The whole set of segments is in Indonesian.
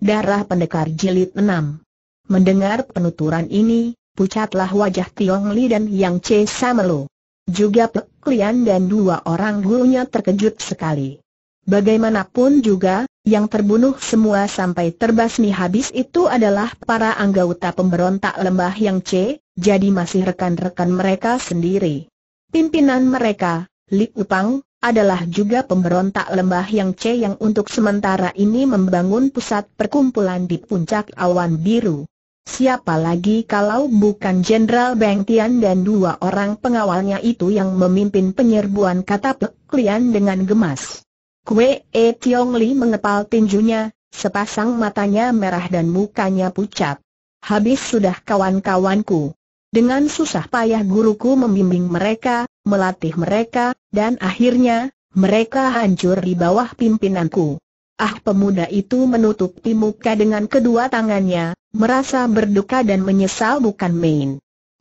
Darah Pendekar Jilid 6 Mendengar penuturan ini, pucatlah wajah Tiong Li dan Yang Che Samelo. Juga Pek Lian dan dua orang gurunya terkejut sekali. Bagaimanapun juga, yang terbunuh semua sampai terbasmi habis itu adalah para anggota pemberontak lembah Yang Che, jadi masih rekan-rekan mereka sendiri. Pimpinan mereka, Li Upang, adalah juga pemberontak lembah yang C yang untuk sementara ini membangun pusat perkumpulan di puncak awan biru. Siapa lagi kalau bukan Jenderal Beng Tian dan dua orang pengawalnya itu yang memimpin penyerbuan kata Pek Lian dengan gemas. Kue E Tiong Li mengepal tinjunya, sepasang matanya merah dan mukanya pucat. Habis sudah kawan-kawanku. Dengan susah payah guruku membimbing mereka, melatih mereka, dan akhirnya, mereka hancur di bawah pimpinanku. Ah pemuda itu menutupi muka dengan kedua tangannya, merasa berduka dan menyesal bukan main.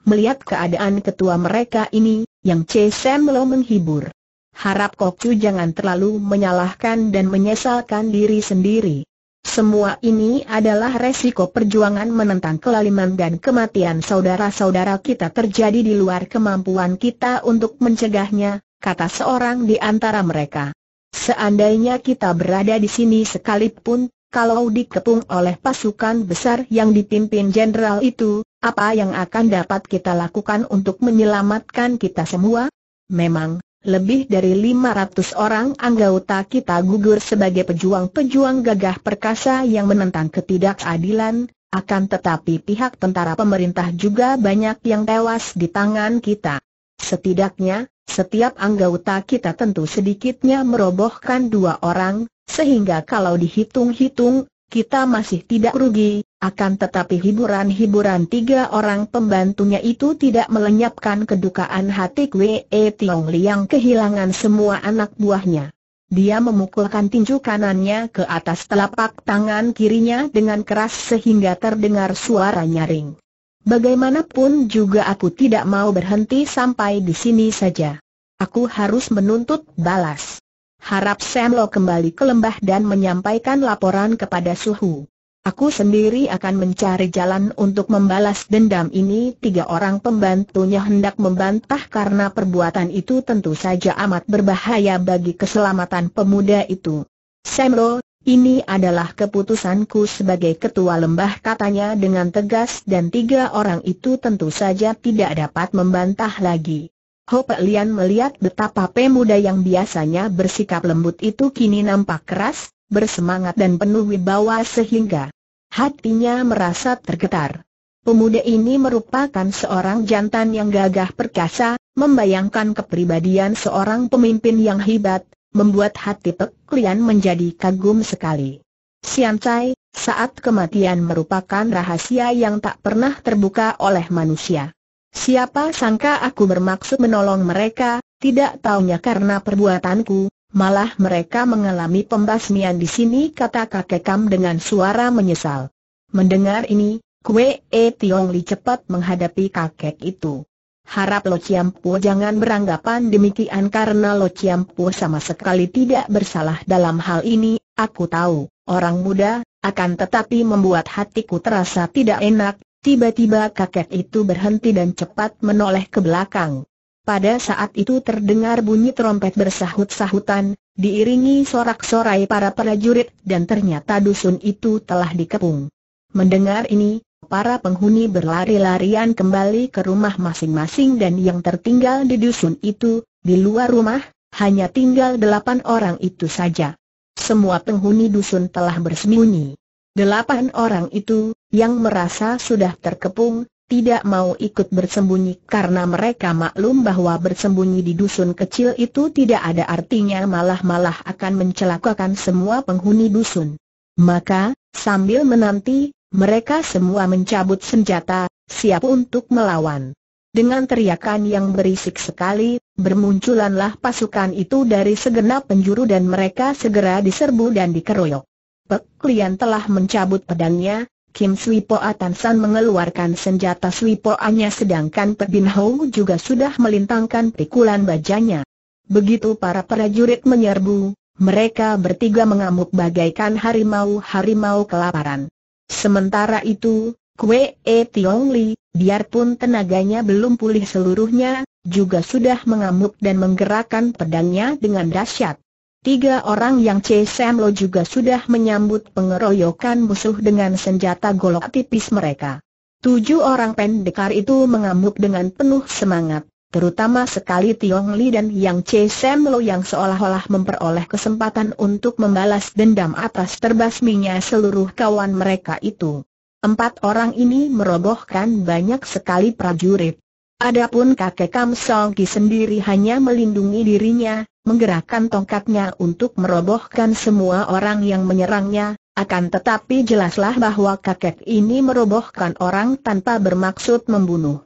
Melihat keadaan ketua mereka ini, yang C. Sam Lo menghibur. Harap Kokcu jangan terlalu menyalahkan dan menyesalkan diri sendiri. Semua ini adalah resiko perjuangan menentang kelaliman dan kematian saudara-saudara kita terjadi di luar kemampuan kita untuk mencegahnya, kata seorang di antara mereka. Seandainya kita berada di sini sekalipun, kalau dikepung oleh pasukan besar yang dipimpin jenderal itu, apa yang akan dapat kita lakukan untuk menyelamatkan kita semua? Memang, lebih dari 500 orang anggota kita gugur sebagai pejuang-pejuang gagah perkasa yang menentang ketidakadilan, akan tetapi pihak tentara pemerintah juga banyak yang tewas di tangan kita. Setidaknya, setiap anggota kita tentu sedikitnya merobohkan dua orang, sehingga kalau dihitung-hitung, kita masih tidak rugi, akan tetapi hiburan-hiburan tiga orang pembantunya itu tidak melenyapkan kedukaan hati Kwe e Tiong Liang kehilangan semua anak buahnya. Dia memukulkan tinju kanannya ke atas telapak tangan kirinya dengan keras sehingga terdengar suara nyaring. Bagaimanapun juga aku tidak mau berhenti sampai di sini saja. Aku harus menuntut balas. Harap Semlo kembali ke lembah dan menyampaikan laporan kepada Suhu. Aku sendiri akan mencari jalan untuk membalas dendam ini. Tiga orang pembantunya hendak membantah karena perbuatan itu tentu saja amat berbahaya bagi keselamatan pemuda itu. Semlo, ini adalah keputusanku sebagai ketua lembah katanya dengan tegas dan tiga orang itu tentu saja tidak dapat membantah lagi. Ho Lian melihat betapa pemuda yang biasanya bersikap lembut itu kini nampak keras, bersemangat dan penuh wibawa sehingga hatinya merasa tergetar. Pemuda ini merupakan seorang jantan yang gagah perkasa, membayangkan kepribadian seorang pemimpin yang hebat, membuat hati Pek Lian menjadi kagum sekali. Sian Cai, saat kematian merupakan rahasia yang tak pernah terbuka oleh manusia. Siapa sangka aku bermaksud menolong mereka, tidak taunya karena perbuatanku, malah mereka mengalami pembasmian di sini kata kakek Kam dengan suara menyesal. Mendengar ini, Kue E Tiong Li cepat menghadapi kakek itu. Harap Lo Ciampu jangan beranggapan demikian karena Lo Ciampu sama sekali tidak bersalah dalam hal ini, aku tahu, orang muda, akan tetapi membuat hatiku terasa tidak enak, tiba-tiba kakek itu berhenti dan cepat menoleh ke belakang. Pada saat itu terdengar bunyi trompet bersahut-sahutan, diiringi sorak-sorai para prajurit dan ternyata dusun itu telah dikepung. Mendengar ini, para penghuni berlari-larian kembali ke rumah masing-masing dan yang tertinggal di dusun itu, di luar rumah, hanya tinggal delapan orang itu saja. Semua penghuni dusun telah bersembunyi. Delapan orang itu, yang merasa sudah terkepung, tidak mau ikut bersembunyi karena mereka maklum bahwa bersembunyi di dusun kecil itu tidak ada artinya malah-malah akan mencelakakan semua penghuni dusun. Maka, sambil menanti, mereka semua mencabut senjata, siap untuk melawan. Dengan teriakan yang berisik sekali, bermunculanlah pasukan itu dari segenap penjuru dan mereka segera diserbu dan dikeroyok. Pek Lian telah mencabut pedangnya, Kim Swipo Atansan mengeluarkan senjata Swipoannya sedangkan Pek Bin Hou juga sudah melintangkan pikulan bajanya. Begitu para prajurit menyerbu, mereka bertiga mengamuk bagaikan harimau-harimau kelaparan. Sementara itu, Kue E Tiong Li, biarpun tenaganya belum pulih seluruhnya, juga sudah mengamuk dan menggerakkan pedangnya dengan dahsyat. Tiga orang yang CSM Lo juga sudah menyambut pengeroyokan musuh dengan senjata golok tipis mereka. Tujuh orang pendekar itu mengamuk dengan penuh semangat terutama sekali Tiong Li dan Yang Che Sam Lo yang seolah-olah memperoleh kesempatan untuk membalas dendam atas terbasminya seluruh kawan mereka itu. Empat orang ini merobohkan banyak sekali prajurit. Adapun kakek Kam Song Ki sendiri hanya melindungi dirinya, menggerakkan tongkatnya untuk merobohkan semua orang yang menyerangnya, akan tetapi jelaslah bahwa kakek ini merobohkan orang tanpa bermaksud membunuh.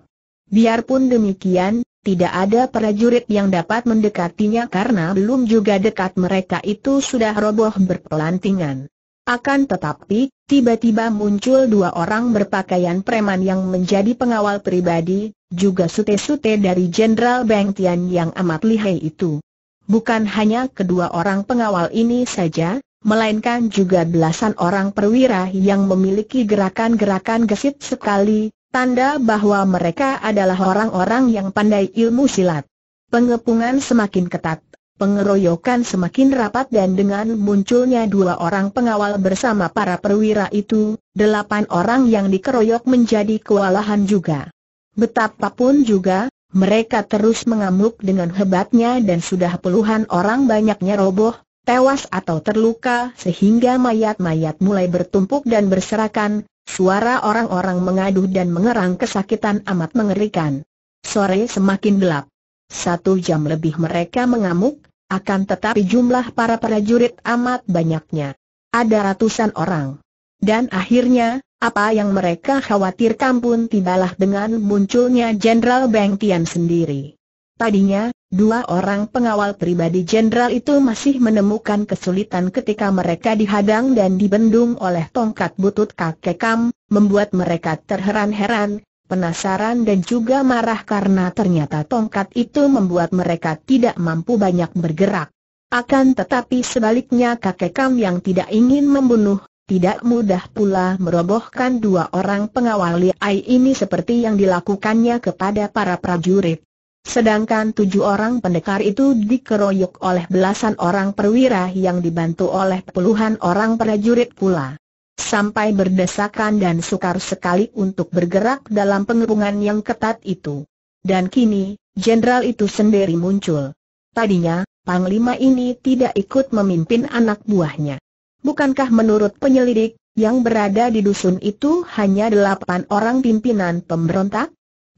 Biarpun demikian, tidak ada prajurit yang dapat mendekatinya karena belum juga dekat mereka itu sudah roboh berpelantingan. Akan tetapi, tiba-tiba muncul dua orang berpakaian preman yang menjadi pengawal pribadi, juga sute-sute dari Jenderal Beng Tian yang amat lihai itu. Bukan hanya kedua orang pengawal ini saja, melainkan juga belasan orang perwira yang memiliki gerakan-gerakan gesit sekali, Tanda bahwa mereka adalah orang-orang yang pandai ilmu silat. Pengepungan semakin ketat, pengeroyokan semakin rapat dan dengan munculnya dua orang pengawal bersama para perwira itu, delapan orang yang dikeroyok menjadi kewalahan juga. Betapapun juga, mereka terus mengamuk dengan hebatnya dan sudah puluhan orang banyaknya roboh, tewas atau terluka sehingga mayat-mayat mulai bertumpuk dan berserakan, Suara orang-orang mengaduh dan mengerang kesakitan amat mengerikan. Sore semakin gelap. Satu jam lebih mereka mengamuk, akan tetapi jumlah para prajurit amat banyaknya. Ada ratusan orang. Dan akhirnya, apa yang mereka khawatirkan pun tibalah dengan munculnya Jenderal Beng Tian sendiri. Tadinya, Dua orang pengawal pribadi jenderal itu masih menemukan kesulitan ketika mereka dihadang dan dibendung oleh tongkat butut kakek Kam, membuat mereka terheran-heran, penasaran dan juga marah karena ternyata tongkat itu membuat mereka tidak mampu banyak bergerak. Akan tetapi sebaliknya kakek Kam yang tidak ingin membunuh, tidak mudah pula merobohkan dua orang pengawal Liai ini seperti yang dilakukannya kepada para prajurit. Sedangkan tujuh orang pendekar itu dikeroyok oleh belasan orang perwira yang dibantu oleh puluhan orang prajurit pula. Sampai berdesakan dan sukar sekali untuk bergerak dalam pengepungan yang ketat itu. Dan kini, jenderal itu sendiri muncul. Tadinya, Panglima ini tidak ikut memimpin anak buahnya. Bukankah menurut penyelidik, yang berada di dusun itu hanya delapan orang pimpinan pemberontak?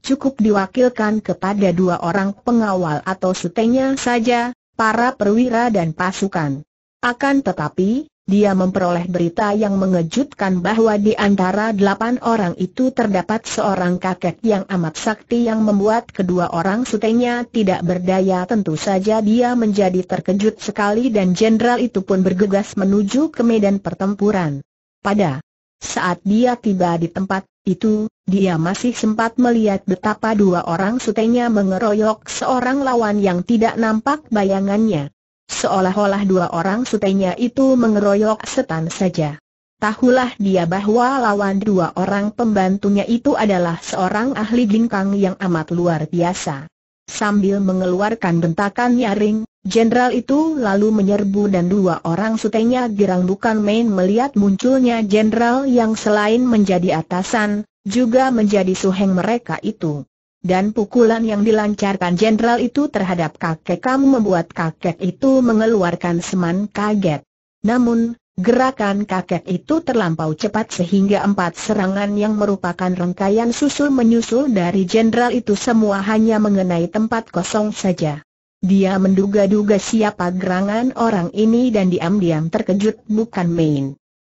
cukup diwakilkan kepada dua orang pengawal atau sutenya saja, para perwira dan pasukan. Akan tetapi, dia memperoleh berita yang mengejutkan bahwa di antara delapan orang itu terdapat seorang kakek yang amat sakti yang membuat kedua orang sutenya tidak berdaya tentu saja dia menjadi terkejut sekali dan jenderal itu pun bergegas menuju ke medan pertempuran. Pada saat dia tiba di tempat itu, dia masih sempat melihat betapa dua orang sutenya mengeroyok seorang lawan yang tidak nampak bayangannya. Seolah-olah dua orang sutenya itu mengeroyok setan saja. Tahulah dia bahwa lawan dua orang pembantunya itu adalah seorang ahli ginkang yang amat luar biasa. Sambil mengeluarkan bentakan nyaring, jenderal itu lalu menyerbu dan dua orang sutenya girang bukan main melihat munculnya jenderal yang selain menjadi atasan, juga menjadi suheng mereka itu. Dan pukulan yang dilancarkan jenderal itu terhadap kakek kamu membuat kakek itu mengeluarkan seman kaget. Namun, Gerakan kakek itu terlampau cepat sehingga empat serangan yang merupakan rangkaian susul menyusul dari jenderal itu semua hanya mengenai tempat kosong saja. Dia menduga-duga siapa gerangan orang ini dan diam-diam terkejut bukan main.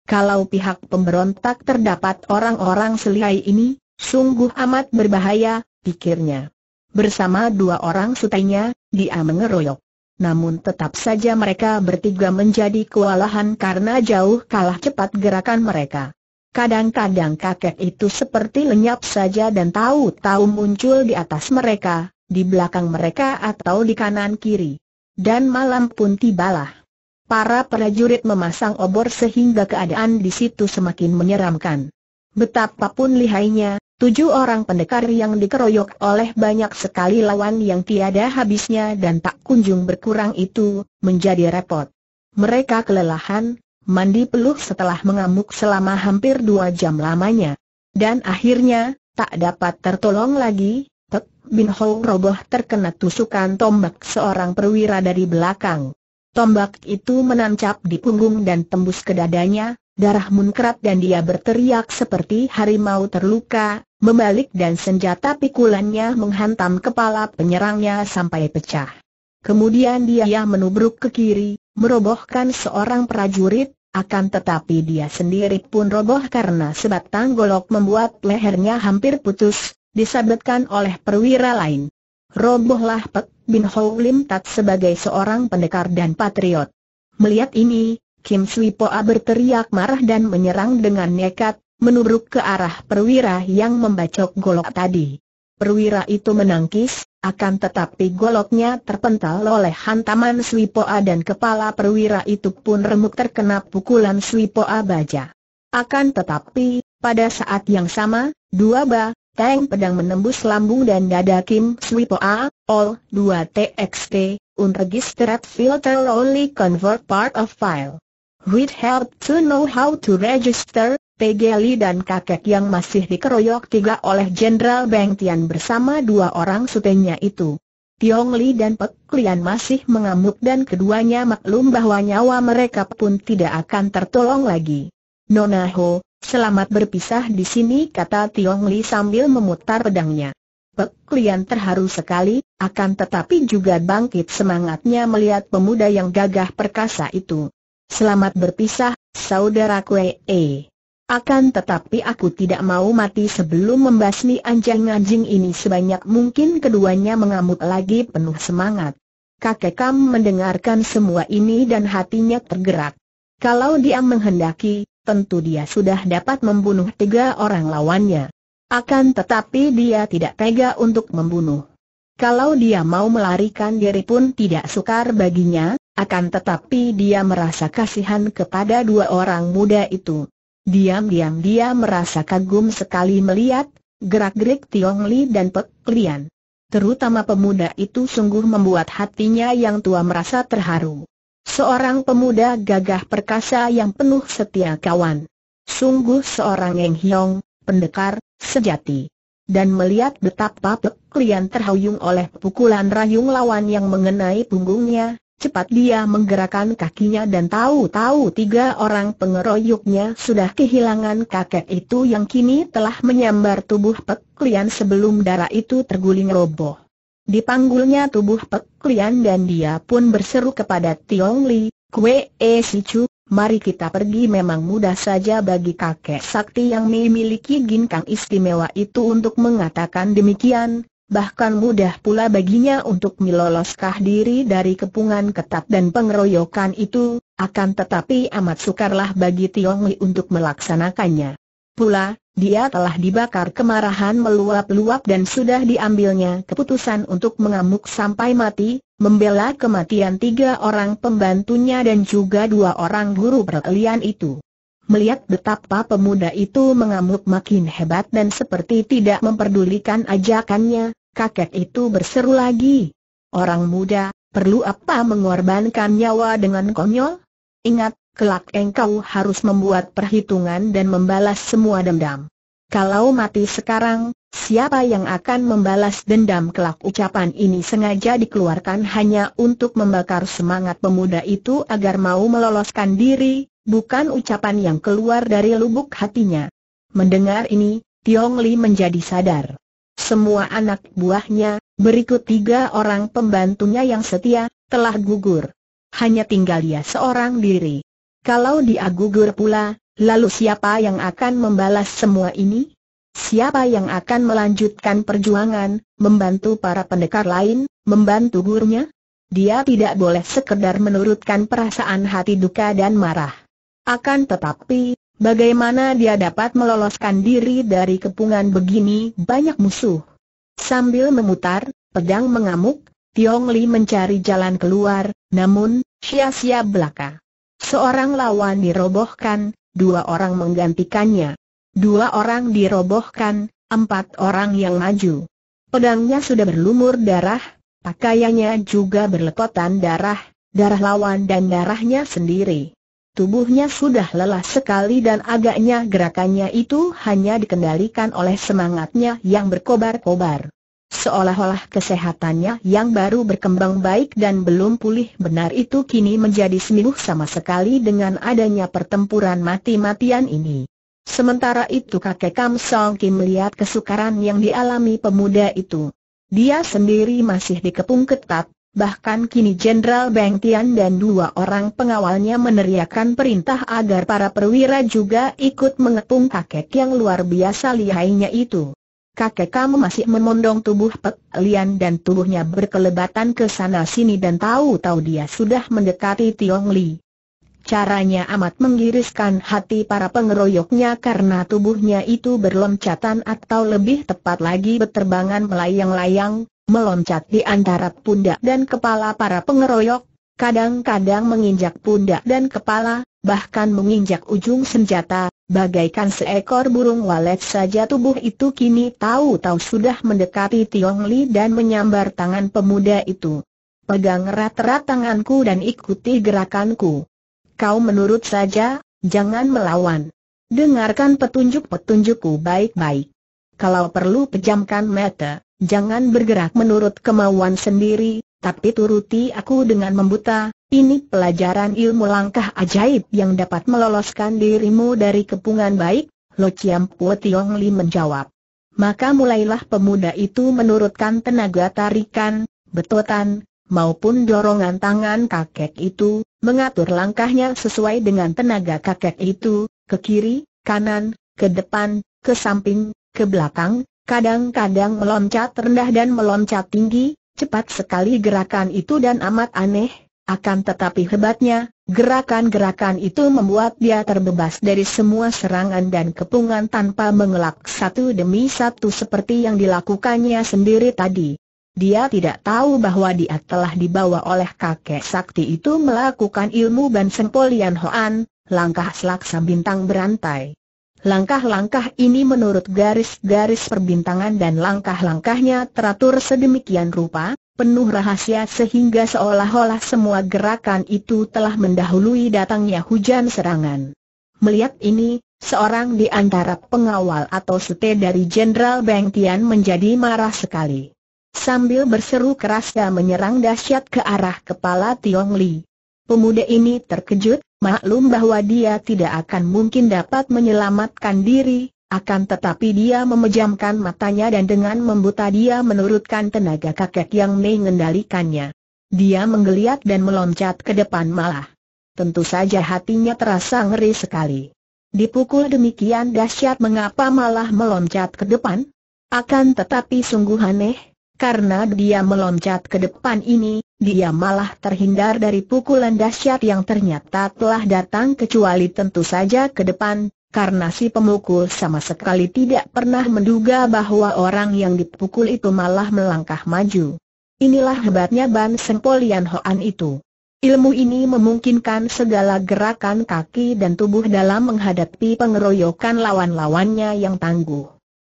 Kalau pihak pemberontak terdapat orang-orang selihai ini, sungguh amat berbahaya, pikirnya. Bersama dua orang sutainya, dia mengeroyok namun tetap saja mereka bertiga menjadi kewalahan karena jauh kalah cepat gerakan mereka. Kadang-kadang kakek itu seperti lenyap saja dan tahu-tahu muncul di atas mereka, di belakang mereka atau di kanan kiri. Dan malam pun tibalah. Para prajurit memasang obor sehingga keadaan di situ semakin menyeramkan. Betapapun lihainya, Tujuh orang pendekar yang dikeroyok oleh banyak sekali lawan yang tiada habisnya dan tak kunjung berkurang itu, menjadi repot. Mereka kelelahan, mandi peluh setelah mengamuk selama hampir dua jam lamanya. Dan akhirnya, tak dapat tertolong lagi, Pek Bin Ho roboh terkena tusukan tombak seorang perwira dari belakang. Tombak itu menancap di punggung dan tembus ke dadanya, darah munkrat dan dia berteriak seperti harimau terluka, membalik dan senjata pikulannya menghantam kepala penyerangnya sampai pecah. Kemudian dia menubruk ke kiri, merobohkan seorang prajurit, akan tetapi dia sendiri pun roboh karena sebatang golok membuat lehernya hampir putus, disabetkan oleh perwira lain. Robohlah Pek Bin Ho Lim Tat sebagai seorang pendekar dan patriot. Melihat ini, Kim Sui Poa berteriak marah dan menyerang dengan nekat, menubruk ke arah perwira yang membacok golok tadi. Perwira itu menangkis, akan tetapi goloknya terpental oleh hantaman Swipoa dan kepala perwira itu pun remuk terkena pukulan Swipoa baja. Akan tetapi, pada saat yang sama, dua ba, tank pedang menembus lambung dan dada Kim Swipoa, all 2 TXT, unregistered filter only convert part of file. We'd help to know how to register, Pegeli dan kakek yang masih dikeroyok tiga oleh Jenderal Beng Tian bersama dua orang sutenya itu. Tiong Li dan Pek Lian masih mengamuk dan keduanya maklum bahwa nyawa mereka pun tidak akan tertolong lagi. Nona Ho, selamat berpisah di sini kata Tiong Li sambil memutar pedangnya. Pek Lian terharu sekali, akan tetapi juga bangkit semangatnya melihat pemuda yang gagah perkasa itu. Selamat berpisah, saudara Kuei. E. Akan tetapi aku tidak mau mati sebelum membasmi anjing-anjing ini sebanyak mungkin keduanya mengamuk lagi penuh semangat. Kakek Kam mendengarkan semua ini dan hatinya tergerak. Kalau dia menghendaki, tentu dia sudah dapat membunuh tiga orang lawannya. Akan tetapi dia tidak tega untuk membunuh. Kalau dia mau melarikan diri pun tidak sukar baginya, akan tetapi dia merasa kasihan kepada dua orang muda itu. Diam-diam dia merasa kagum sekali melihat gerak-gerik Tiong Li dan Pek Lian. Terutama pemuda itu sungguh membuat hatinya yang tua merasa terharu. Seorang pemuda gagah perkasa yang penuh setia kawan. Sungguh seorang Eng Hiong, pendekar, sejati. Dan melihat betapa Pek Lian terhuyung oleh pukulan rayung lawan yang mengenai punggungnya, Cepat dia menggerakkan kakinya dan tahu-tahu tiga orang pengeroyoknya sudah kehilangan kakek itu yang kini telah menyambar tubuh Pek sebelum darah itu terguling roboh. Dipanggulnya tubuh Pek dan dia pun berseru kepada Tiong Li, Kue E Si Chu, mari kita pergi memang mudah saja bagi kakek sakti yang memiliki ginkang istimewa itu untuk mengatakan demikian, bahkan mudah pula baginya untuk meloloskan diri dari kepungan ketat dan pengeroyokan itu, akan tetapi amat sukarlah bagi Tiong Li untuk melaksanakannya. Pula, dia telah dibakar kemarahan meluap-luap dan sudah diambilnya keputusan untuk mengamuk sampai mati, membela kematian tiga orang pembantunya dan juga dua orang guru berkelian itu. Melihat betapa pemuda itu mengamuk makin hebat dan seperti tidak memperdulikan ajakannya, kakek itu berseru lagi. Orang muda, perlu apa mengorbankan nyawa dengan konyol? Ingat, kelak engkau harus membuat perhitungan dan membalas semua dendam. Kalau mati sekarang, siapa yang akan membalas dendam kelak ucapan ini sengaja dikeluarkan hanya untuk membakar semangat pemuda itu agar mau meloloskan diri, bukan ucapan yang keluar dari lubuk hatinya. Mendengar ini, Tiong Li menjadi sadar. Semua anak buahnya, berikut tiga orang pembantunya yang setia, telah gugur. Hanya tinggal dia seorang diri. Kalau dia gugur pula, lalu siapa yang akan membalas semua ini? Siapa yang akan melanjutkan perjuangan, membantu para pendekar lain, membantu gurunya? Dia tidak boleh sekedar menurutkan perasaan hati duka dan marah. Akan tetapi, bagaimana dia dapat meloloskan diri dari kepungan begini banyak musuh? Sambil memutar, pedang mengamuk, Tiong Li mencari jalan keluar, namun, sia-sia belaka. Seorang lawan dirobohkan, dua orang menggantikannya. Dua orang dirobohkan, empat orang yang maju. Pedangnya sudah berlumur darah, pakaiannya juga berlepotan darah, darah lawan dan darahnya sendiri. Tubuhnya sudah lelah sekali dan agaknya gerakannya itu hanya dikendalikan oleh semangatnya yang berkobar-kobar. Seolah-olah kesehatannya yang baru berkembang baik dan belum pulih benar itu kini menjadi semiluh sama sekali dengan adanya pertempuran mati-matian ini. Sementara itu kakek Kam Song Kim melihat kesukaran yang dialami pemuda itu. Dia sendiri masih dikepung ketat, Bahkan kini Jenderal Beng Tian dan dua orang pengawalnya meneriakan perintah agar para perwira juga ikut mengepung kakek yang luar biasa lihainya itu. Kakek kamu masih memondong tubuh Pek Lian dan tubuhnya berkelebatan ke sana sini dan tahu-tahu dia sudah mendekati Tiong Li. Caranya amat menggiriskan hati para pengeroyoknya karena tubuhnya itu berloncatan atau lebih tepat lagi berterbangan melayang-layang, meloncat di antara pundak dan kepala para pengeroyok, kadang-kadang menginjak pundak dan kepala, bahkan menginjak ujung senjata, bagaikan seekor burung walet saja tubuh itu kini tahu-tahu sudah mendekati Tiong Li dan menyambar tangan pemuda itu. Pegang erat-erat tanganku dan ikuti gerakanku. Kau menurut saja, jangan melawan. Dengarkan petunjuk-petunjukku baik-baik. Kalau perlu pejamkan mata, Jangan bergerak menurut kemauan sendiri, tapi turuti aku dengan membuta, ini pelajaran ilmu langkah ajaib yang dapat meloloskan dirimu dari kepungan baik, Lo Chiam Po Tiong Li menjawab. Maka mulailah pemuda itu menurutkan tenaga tarikan, betotan, maupun dorongan tangan kakek itu, mengatur langkahnya sesuai dengan tenaga kakek itu, ke kiri, kanan, ke depan, ke samping, ke belakang, kadang-kadang meloncat rendah dan meloncat tinggi, cepat sekali gerakan itu dan amat aneh, akan tetapi hebatnya, gerakan-gerakan itu membuat dia terbebas dari semua serangan dan kepungan tanpa mengelak satu demi satu seperti yang dilakukannya sendiri tadi. Dia tidak tahu bahwa dia telah dibawa oleh kakek sakti itu melakukan ilmu Ban Sengpolian Hoan, langkah selaksa bintang berantai. Langkah-langkah ini menurut garis-garis perbintangan dan langkah-langkahnya teratur sedemikian rupa, penuh rahasia sehingga seolah-olah semua gerakan itu telah mendahului datangnya hujan serangan. Melihat ini, seorang di antara pengawal atau sete dari Jenderal Beng Tian menjadi marah sekali. Sambil berseru keras menyerang dahsyat ke arah kepala Tiong Li. Pemuda ini terkejut, Maklum bahwa dia tidak akan mungkin dapat menyelamatkan diri, akan tetapi dia memejamkan matanya dan dengan membuta dia menurutkan tenaga kakek yang mengendalikannya. Dia menggeliat dan meloncat ke depan malah. Tentu saja hatinya terasa ngeri sekali. Dipukul demikian dahsyat mengapa malah meloncat ke depan? Akan tetapi sungguh aneh, karena dia meloncat ke depan ini, dia malah terhindar dari pukulan dahsyat yang ternyata telah datang kecuali tentu saja ke depan, karena si pemukul sama sekali tidak pernah menduga bahwa orang yang dipukul itu malah melangkah maju. Inilah hebatnya Ban Sengpo Hoan itu. Ilmu ini memungkinkan segala gerakan kaki dan tubuh dalam menghadapi pengeroyokan lawan-lawannya yang tangguh.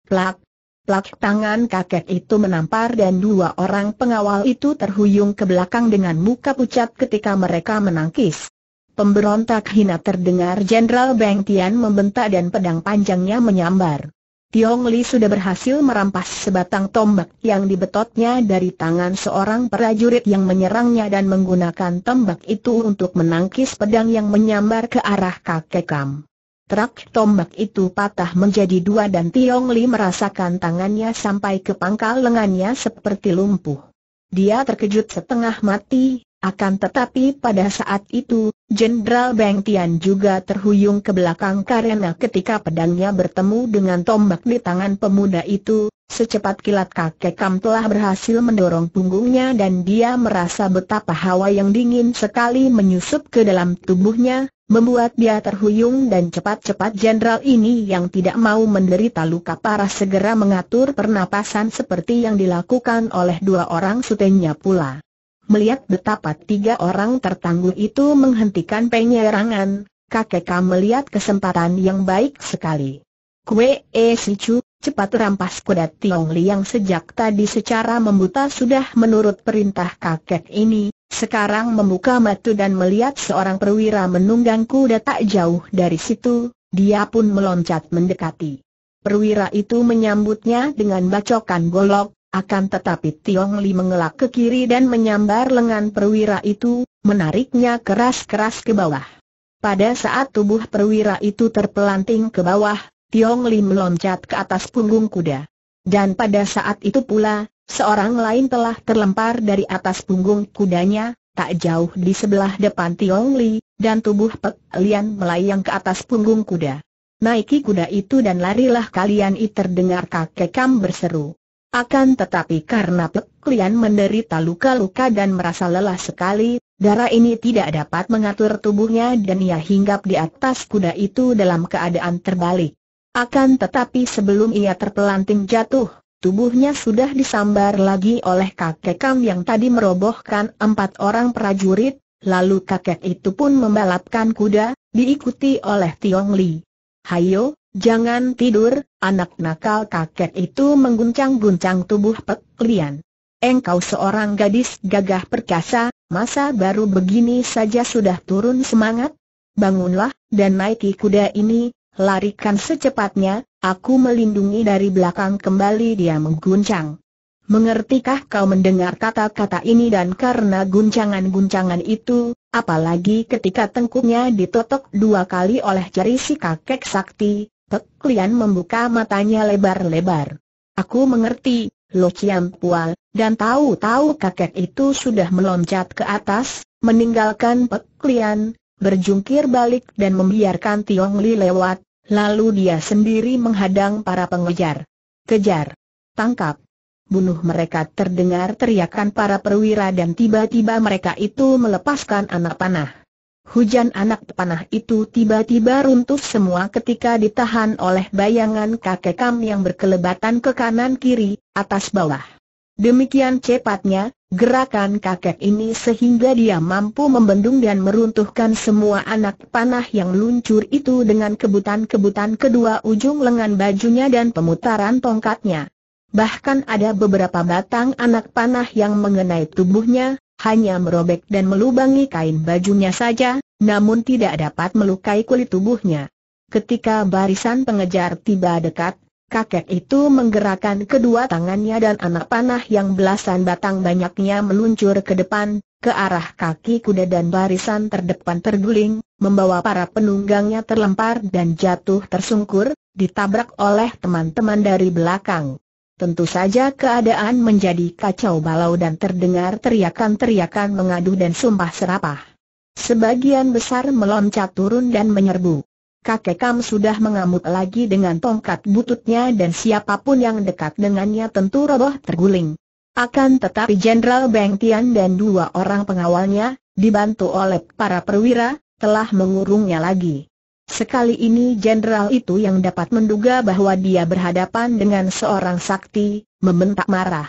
Plak, Plak tangan kakek itu menampar dan dua orang pengawal itu terhuyung ke belakang dengan muka pucat ketika mereka menangkis. Pemberontak hina terdengar Jenderal Beng Tian membentak dan pedang panjangnya menyambar. Tiong Li sudah berhasil merampas sebatang tombak yang dibetotnya dari tangan seorang prajurit yang menyerangnya dan menggunakan tombak itu untuk menangkis pedang yang menyambar ke arah kakek Kam. Trak tombak itu patah menjadi dua dan Tiong Li merasakan tangannya sampai ke pangkal lengannya seperti lumpuh. Dia terkejut setengah mati, akan tetapi pada saat itu, Jenderal Beng Tian juga terhuyung ke belakang karena ketika pedangnya bertemu dengan tombak di tangan pemuda itu, Secepat kilat kakek Kam telah berhasil mendorong punggungnya dan dia merasa betapa hawa yang dingin sekali menyusup ke dalam tubuhnya, membuat dia terhuyung dan cepat-cepat jenderal ini yang tidak mau menderita luka parah segera mengatur pernapasan seperti yang dilakukan oleh dua orang sutenya pula. Melihat betapa tiga orang tertangguh itu menghentikan penyerangan, kakek Kam melihat kesempatan yang baik sekali. Kue eh, Sichu, cepat rampas kuda Tiong Li yang sejak tadi secara membuta sudah menurut perintah kakek ini, sekarang membuka mata dan melihat seorang perwira menunggang kuda tak jauh dari situ, dia pun meloncat mendekati. Perwira itu menyambutnya dengan bacokan golok, akan tetapi Tiong Li mengelak ke kiri dan menyambar lengan perwira itu, menariknya keras-keras ke bawah. Pada saat tubuh perwira itu terpelanting ke bawah, Tiong Li meloncat ke atas punggung kuda. Dan pada saat itu pula, seorang lain telah terlempar dari atas punggung kudanya, tak jauh di sebelah depan Tiong Li, dan tubuh Pek Lian melayang ke atas punggung kuda. Naiki kuda itu dan larilah kalian I terdengar kakek Kam berseru. Akan tetapi karena Pek Lian menderita luka-luka dan merasa lelah sekali, darah ini tidak dapat mengatur tubuhnya dan ia hinggap di atas kuda itu dalam keadaan terbalik. Akan tetapi sebelum ia terpelanting jatuh, tubuhnya sudah disambar lagi oleh kakek Kam yang tadi merobohkan empat orang prajurit, lalu kakek itu pun membalapkan kuda, diikuti oleh Tiong Li. Hayo, jangan tidur, anak nakal kakek itu mengguncang-guncang tubuh Pek Lian. Engkau seorang gadis gagah perkasa, masa baru begini saja sudah turun semangat? Bangunlah, dan naiki kuda ini, Larikan secepatnya, aku melindungi dari belakang kembali dia mengguncang. Mengertikah kau mendengar kata-kata ini dan karena guncangan-guncangan itu, apalagi ketika tengkuknya ditotok dua kali oleh jari si kakek sakti, Teklian membuka matanya lebar-lebar. Aku mengerti, Lo Chiam Pual, dan tahu-tahu kakek itu sudah meloncat ke atas, meninggalkan Peklian, berjungkir balik dan membiarkan Tiong Li lewat, lalu dia sendiri menghadang para pengejar. Kejar! Tangkap! Bunuh mereka terdengar teriakan para perwira dan tiba-tiba mereka itu melepaskan anak panah. Hujan anak panah itu tiba-tiba runtuh semua ketika ditahan oleh bayangan kakek Kam yang berkelebatan ke kanan kiri, atas bawah. Demikian cepatnya, gerakan kakek ini sehingga dia mampu membendung dan meruntuhkan semua anak panah yang luncur itu dengan kebutan-kebutan kedua ujung lengan bajunya dan pemutaran tongkatnya. Bahkan ada beberapa batang anak panah yang mengenai tubuhnya, hanya merobek dan melubangi kain bajunya saja, namun tidak dapat melukai kulit tubuhnya. Ketika barisan pengejar tiba dekat, Kakek itu menggerakkan kedua tangannya dan anak panah yang belasan batang banyaknya meluncur ke depan, ke arah kaki kuda dan barisan terdepan terguling, membawa para penunggangnya terlempar dan jatuh tersungkur, ditabrak oleh teman-teman dari belakang. Tentu saja keadaan menjadi kacau balau dan terdengar teriakan-teriakan mengadu dan sumpah serapah. Sebagian besar meloncat turun dan menyerbu kakek Kam sudah mengamuk lagi dengan tongkat bututnya dan siapapun yang dekat dengannya tentu roboh terguling. Akan tetapi Jenderal Beng Tian dan dua orang pengawalnya, dibantu oleh para perwira, telah mengurungnya lagi. Sekali ini jenderal itu yang dapat menduga bahwa dia berhadapan dengan seorang sakti, membentak marah.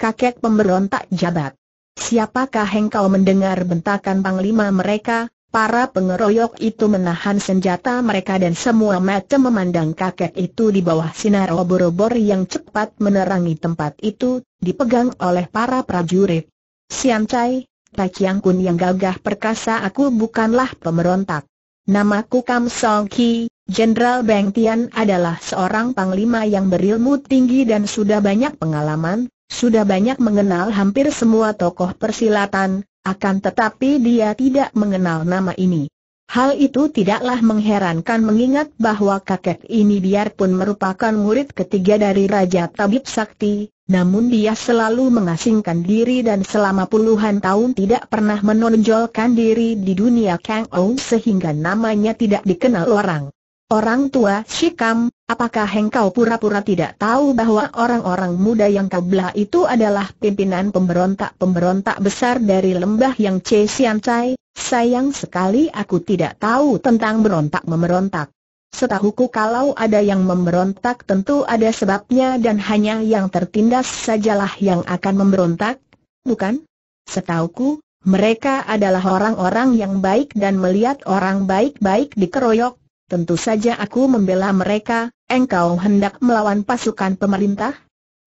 Kakek pemberontak jabat. Siapakah engkau mendengar bentakan panglima mereka, Para pengeroyok itu menahan senjata mereka dan semua mata memandang kakek itu di bawah sinar obor-obor yang cepat menerangi tempat itu, dipegang oleh para prajurit. Sian Chai, Tai Chiang Kun yang gagah perkasa aku bukanlah pemberontak. Namaku Kam Song Ki, Jenderal Beng Tian adalah seorang panglima yang berilmu tinggi dan sudah banyak pengalaman, sudah banyak mengenal hampir semua tokoh persilatan, akan tetapi dia tidak mengenal nama ini. Hal itu tidaklah mengherankan mengingat bahwa kakek ini biarpun merupakan murid ketiga dari Raja Tabib Sakti, namun dia selalu mengasingkan diri dan selama puluhan tahun tidak pernah menonjolkan diri di dunia Kang Ong sehingga namanya tidak dikenal orang. Orang tua Shikam, Apakah engkau pura-pura tidak tahu bahwa orang-orang muda yang kau belah itu adalah pimpinan pemberontak-pemberontak besar dari lembah yang Che Sian Chai? Sayang sekali aku tidak tahu tentang berontak-memberontak. Setahuku kalau ada yang memberontak tentu ada sebabnya dan hanya yang tertindas sajalah yang akan memberontak, bukan? Setahuku, mereka adalah orang-orang yang baik dan melihat orang baik-baik dikeroyok, Tentu saja aku membela mereka, engkau hendak melawan pasukan pemerintah?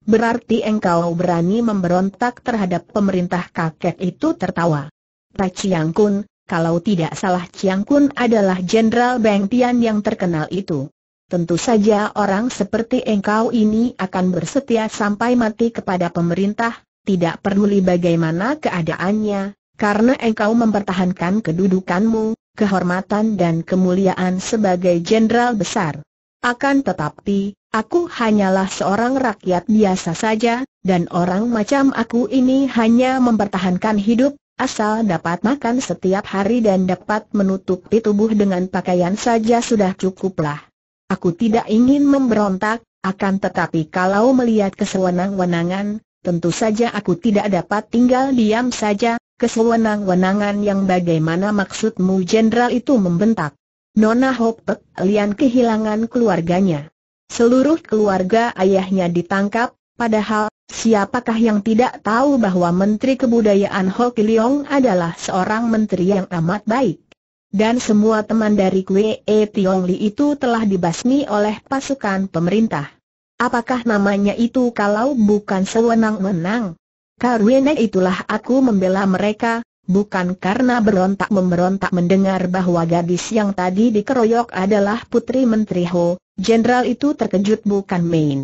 Berarti engkau berani memberontak terhadap pemerintah kakek itu tertawa. Tak Chiang Kun, kalau tidak salah Chiang Kun adalah Jenderal Beng Tian yang terkenal itu. Tentu saja orang seperti engkau ini akan bersetia sampai mati kepada pemerintah, tidak peduli bagaimana keadaannya, karena engkau mempertahankan kedudukanmu, kehormatan dan kemuliaan sebagai jenderal besar. Akan tetapi, aku hanyalah seorang rakyat biasa saja, dan orang macam aku ini hanya mempertahankan hidup, asal dapat makan setiap hari dan dapat menutupi tubuh dengan pakaian saja sudah cukuplah. Aku tidak ingin memberontak, akan tetapi kalau melihat kesewenang-wenangan, tentu saja aku tidak dapat tinggal diam saja, Kesewenang-wenangan yang bagaimana maksudmu jenderal itu membentak. Nona Hopek Lian kehilangan keluarganya. Seluruh keluarga ayahnya ditangkap, padahal siapakah yang tidak tahu bahwa Menteri Kebudayaan Ho Kiliong adalah seorang menteri yang amat baik. Dan semua teman dari Kwe e Tiong Li itu telah dibasmi oleh pasukan pemerintah. Apakah namanya itu kalau bukan sewenang-wenang? Karena itulah aku membela mereka, bukan karena berontak memberontak mendengar bahwa gadis yang tadi dikeroyok adalah putri Menteri Ho, jenderal itu terkejut bukan main.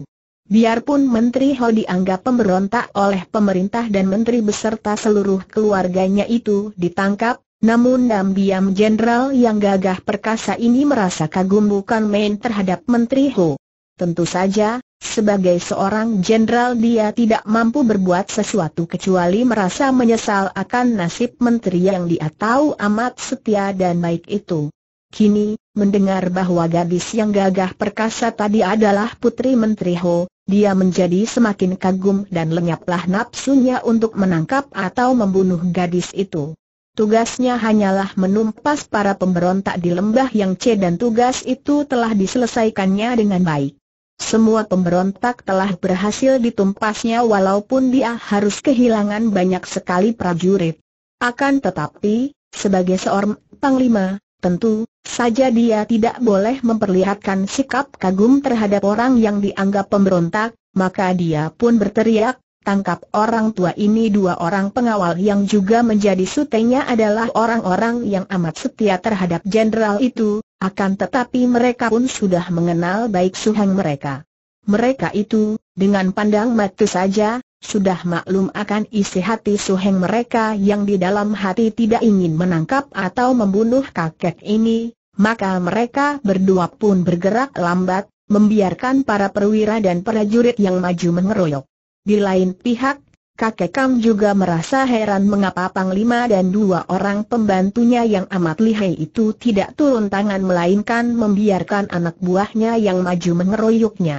Biarpun Menteri Ho dianggap pemberontak oleh pemerintah dan menteri beserta seluruh keluarganya itu ditangkap, namun diam-diam jenderal yang gagah perkasa ini merasa kagum bukan main terhadap Menteri Ho. Tentu saja, sebagai seorang jenderal dia tidak mampu berbuat sesuatu kecuali merasa menyesal akan nasib menteri yang dia tahu amat setia dan baik itu. Kini, mendengar bahwa gadis yang gagah perkasa tadi adalah putri Menteri Ho, dia menjadi semakin kagum dan lenyaplah nafsunya untuk menangkap atau membunuh gadis itu. Tugasnya hanyalah menumpas para pemberontak di lembah yang C dan tugas itu telah diselesaikannya dengan baik. Semua pemberontak telah berhasil ditumpasnya walaupun dia harus kehilangan banyak sekali prajurit. Akan tetapi, sebagai seorang panglima, tentu saja dia tidak boleh memperlihatkan sikap kagum terhadap orang yang dianggap pemberontak, maka dia pun berteriak, tangkap orang tua ini dua orang pengawal yang juga menjadi sutenya adalah orang-orang yang amat setia terhadap jenderal itu, akan tetapi mereka pun sudah mengenal baik suhang mereka. Mereka itu, dengan pandang mata saja, sudah maklum akan isi hati suheng mereka yang di dalam hati tidak ingin menangkap atau membunuh kakek ini, maka mereka berdua pun bergerak lambat, membiarkan para perwira dan prajurit yang maju mengeroyok. Di lain pihak, Kakek Kam juga merasa heran mengapa Panglima dan dua orang pembantunya yang amat lihai itu tidak turun tangan melainkan membiarkan anak buahnya yang maju mengeroyoknya.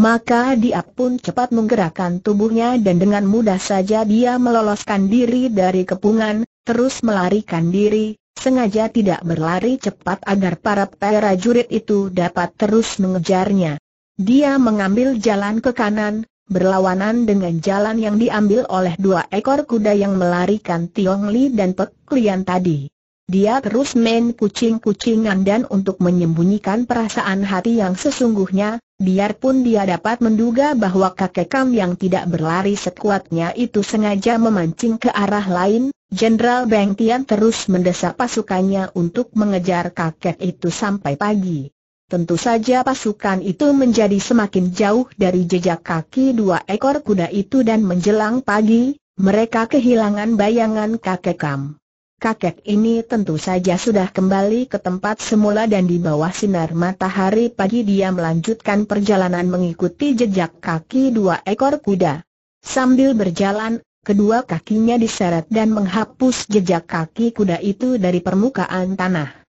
Maka dia pun cepat menggerakkan tubuhnya dan dengan mudah saja dia meloloskan diri dari kepungan, terus melarikan diri, sengaja tidak berlari cepat agar para prajurit itu dapat terus mengejarnya. Dia mengambil jalan ke kanan, berlawanan dengan jalan yang diambil oleh dua ekor kuda yang melarikan Tiong Li dan Pek Lian tadi. Dia terus main kucing-kucingan dan untuk menyembunyikan perasaan hati yang sesungguhnya, biarpun dia dapat menduga bahwa kakek Kam yang tidak berlari sekuatnya itu sengaja memancing ke arah lain, Jenderal Beng Tian terus mendesak pasukannya untuk mengejar kakek itu sampai pagi. Tentu saja pasukan itu menjadi semakin jauh dari jejak kaki dua ekor kuda itu dan menjelang pagi, mereka kehilangan bayangan kakek Kam. Kakek ini tentu saja sudah kembali ke tempat semula dan di bawah sinar matahari pagi dia melanjutkan perjalanan mengikuti jejak kaki dua ekor kuda. Sambil berjalan, kedua kakinya diseret dan menghapus jejak kaki kuda itu dari permukaan tanah.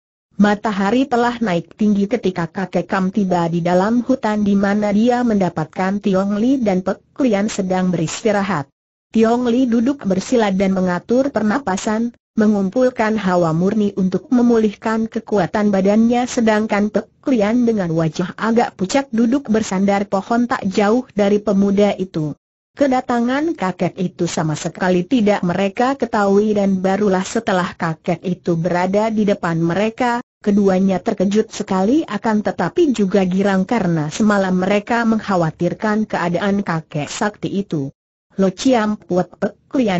Matahari telah naik tinggi ketika kakek Kam tiba di dalam hutan di mana dia mendapatkan Tiong Li dan Pek Lian sedang beristirahat. Tiong Li duduk bersila dan mengatur pernapasan, mengumpulkan hawa murni untuk memulihkan kekuatan badannya sedangkan Pek Lian dengan wajah agak pucat duduk bersandar pohon tak jauh dari pemuda itu. Kedatangan kakek itu sama sekali tidak mereka ketahui dan barulah setelah kakek itu berada di depan mereka, Keduanya terkejut sekali akan tetapi juga girang karena semalam mereka mengkhawatirkan keadaan kakek sakti itu. Lo Chiam Puat Pek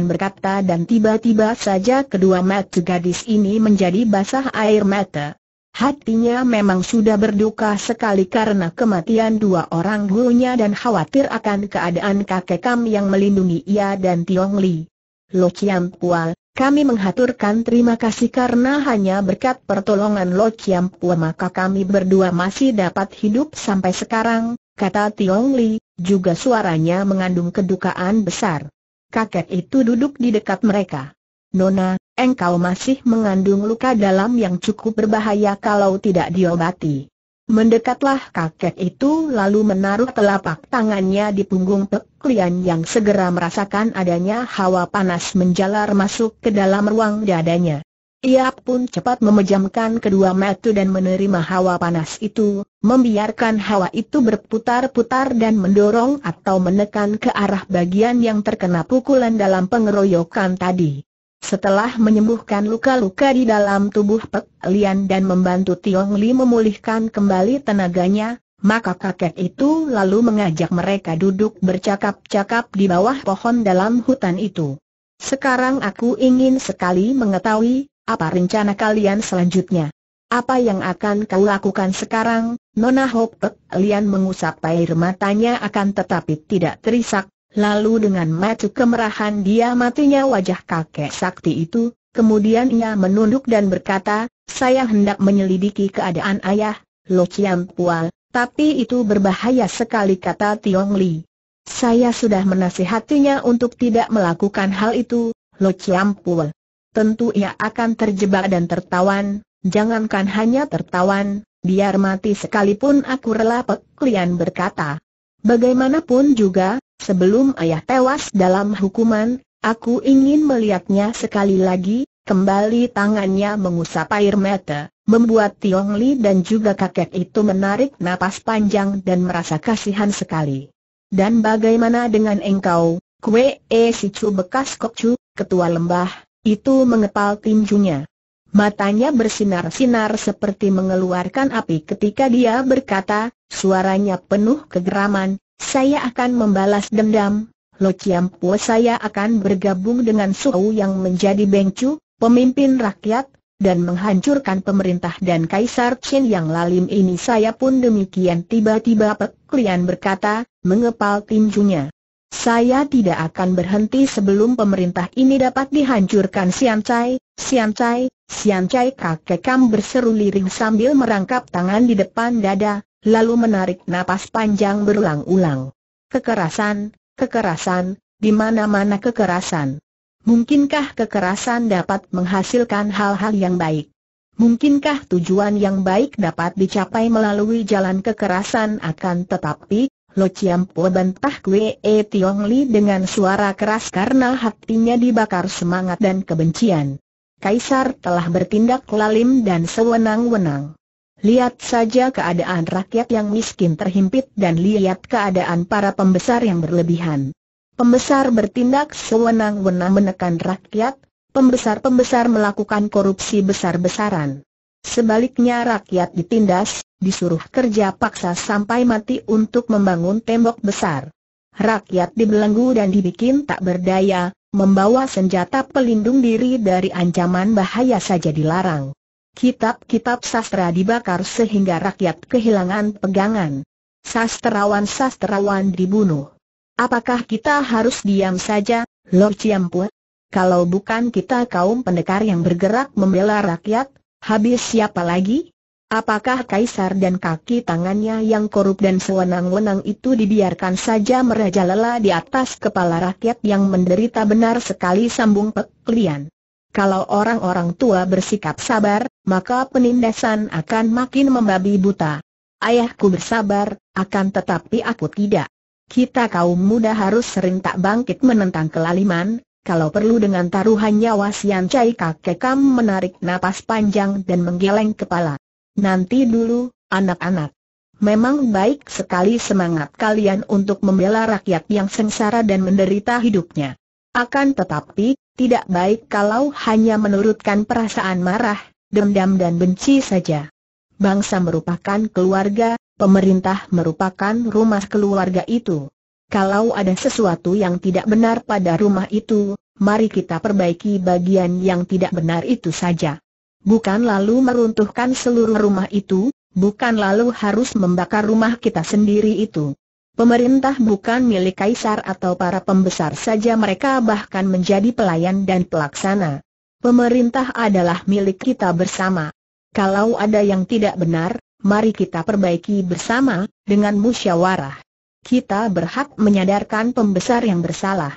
berkata dan tiba-tiba saja kedua mata gadis ini menjadi basah air mata. Hatinya memang sudah berduka sekali karena kematian dua orang gurunya dan khawatir akan keadaan kakek Kam yang melindungi ia dan Tiong Li. Lo Chiam Pua, kami menghaturkan terima kasih karena hanya berkat pertolongan Lo Chiam Pua maka kami berdua masih dapat hidup sampai sekarang, kata Tiong Li, juga suaranya mengandung kedukaan besar. Kakek itu duduk di dekat mereka. Nona, engkau masih mengandung luka dalam yang cukup berbahaya kalau tidak diobati. Mendekatlah kakek itu lalu menaruh telapak tangannya di punggung Pek Lian yang segera merasakan adanya hawa panas menjalar masuk ke dalam ruang dadanya. Ia pun cepat memejamkan kedua mata dan menerima hawa panas itu, membiarkan hawa itu berputar-putar dan mendorong atau menekan ke arah bagian yang terkena pukulan dalam pengeroyokan tadi. Setelah menyembuhkan luka-luka di dalam tubuh Pek Lian dan membantu Tiong Li memulihkan kembali tenaganya, maka kakek itu lalu mengajak mereka duduk bercakap-cakap di bawah pohon dalam hutan itu. Sekarang aku ingin sekali mengetahui, apa rencana kalian selanjutnya? Apa yang akan kau lakukan sekarang, Nona Hope? Pek Lian mengusap air matanya akan tetapi tidak terisak, Lalu dengan mata kemerahan dia matinya wajah kakek sakti itu, kemudian ia menunduk dan berkata, saya hendak menyelidiki keadaan ayah, Lo Chiam Pual, tapi itu berbahaya sekali kata Tiong Li. Saya sudah menasihatinya untuk tidak melakukan hal itu, Lo Chiam Pual. Tentu ia akan terjebak dan tertawan, jangankan hanya tertawan, biar mati sekalipun aku rela peklian berkata. Bagaimanapun juga, sebelum ayah tewas dalam hukuman, aku ingin melihatnya sekali lagi, kembali tangannya mengusap air mata, membuat Tiong Li dan juga kakek itu menarik napas panjang dan merasa kasihan sekali. Dan bagaimana dengan engkau, Kue E Sicu bekas Kokcu, ketua lembah, itu mengepal tinjunya. Matanya bersinar-sinar seperti mengeluarkan api ketika dia berkata, Suaranya penuh kegeraman, saya akan membalas dendam, Lo Chiam Po saya akan bergabung dengan Suo yang menjadi Bengcu, pemimpin rakyat, dan menghancurkan pemerintah dan Kaisar Qin yang lalim ini saya pun demikian tiba-tiba Pek Lian berkata, mengepal tinjunya. Saya tidak akan berhenti sebelum pemerintah ini dapat dihancurkan Sian Chai, Sian Chai, Sian Chai kakek kam berseru lirik sambil merangkap tangan di depan dada, lalu menarik napas panjang berulang-ulang. Kekerasan, kekerasan, di mana-mana kekerasan. Mungkinkah kekerasan dapat menghasilkan hal-hal yang baik? Mungkinkah tujuan yang baik dapat dicapai melalui jalan kekerasan akan tetapi Lo Chiampo bantah Kwe e Tiong Li dengan suara keras karena hatinya dibakar semangat dan kebencian. Kaisar telah bertindak lalim dan sewenang-wenang. Lihat saja keadaan rakyat yang miskin terhimpit dan lihat keadaan para pembesar yang berlebihan. Pembesar bertindak sewenang-wenang menekan rakyat, pembesar-pembesar melakukan korupsi besar-besaran. Sebaliknya rakyat ditindas, disuruh kerja paksa sampai mati untuk membangun tembok besar. Rakyat dibelenggu dan dibikin tak berdaya, membawa senjata pelindung diri dari ancaman bahaya saja dilarang. Kitab-kitab sastra dibakar sehingga rakyat kehilangan pegangan. Sastrawan-sastrawan dibunuh. Apakah kita harus diam saja, Lord Ciampu? Kalau bukan kita kaum pendekar yang bergerak membela rakyat, habis siapa lagi? Apakah kaisar dan kaki tangannya yang korup dan sewenang-wenang itu dibiarkan saja merajalela di atas kepala rakyat yang menderita benar sekali sambung peklian? Kalau orang-orang tua bersikap sabar, maka penindasan akan makin membabi buta. Ayahku bersabar, akan tetapi aku tidak. Kita kaum muda harus sering tak bangkit menentang kelaliman, kalau perlu dengan taruhan nyawa Sian Cai kakek kam menarik napas panjang dan menggeleng kepala. Nanti dulu, anak-anak. Memang baik sekali semangat kalian untuk membela rakyat yang sengsara dan menderita hidupnya. Akan tetapi, tidak baik kalau hanya menurutkan perasaan marah, dendam dan benci saja. Bangsa merupakan keluarga, pemerintah merupakan rumah keluarga itu. Kalau ada sesuatu yang tidak benar pada rumah itu, mari kita perbaiki bagian yang tidak benar itu saja. Bukan lalu meruntuhkan seluruh rumah itu, bukan lalu harus membakar rumah kita sendiri itu pemerintah bukan milik kaisar atau para pembesar saja mereka bahkan menjadi pelayan dan pelaksana. Pemerintah adalah milik kita bersama. Kalau ada yang tidak benar, mari kita perbaiki bersama, dengan musyawarah. Kita berhak menyadarkan pembesar yang bersalah.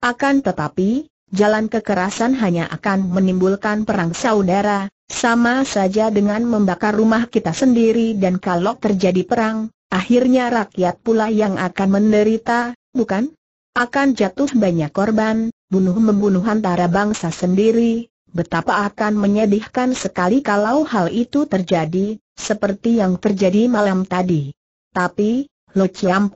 Akan tetapi, jalan kekerasan hanya akan menimbulkan perang saudara, sama saja dengan membakar rumah kita sendiri dan kalau terjadi perang, Akhirnya rakyat pula yang akan menderita, bukan? Akan jatuh banyak korban, bunuh-membunuh antara bangsa sendiri, betapa akan menyedihkan sekali kalau hal itu terjadi, seperti yang terjadi malam tadi. Tapi, Lo Chiam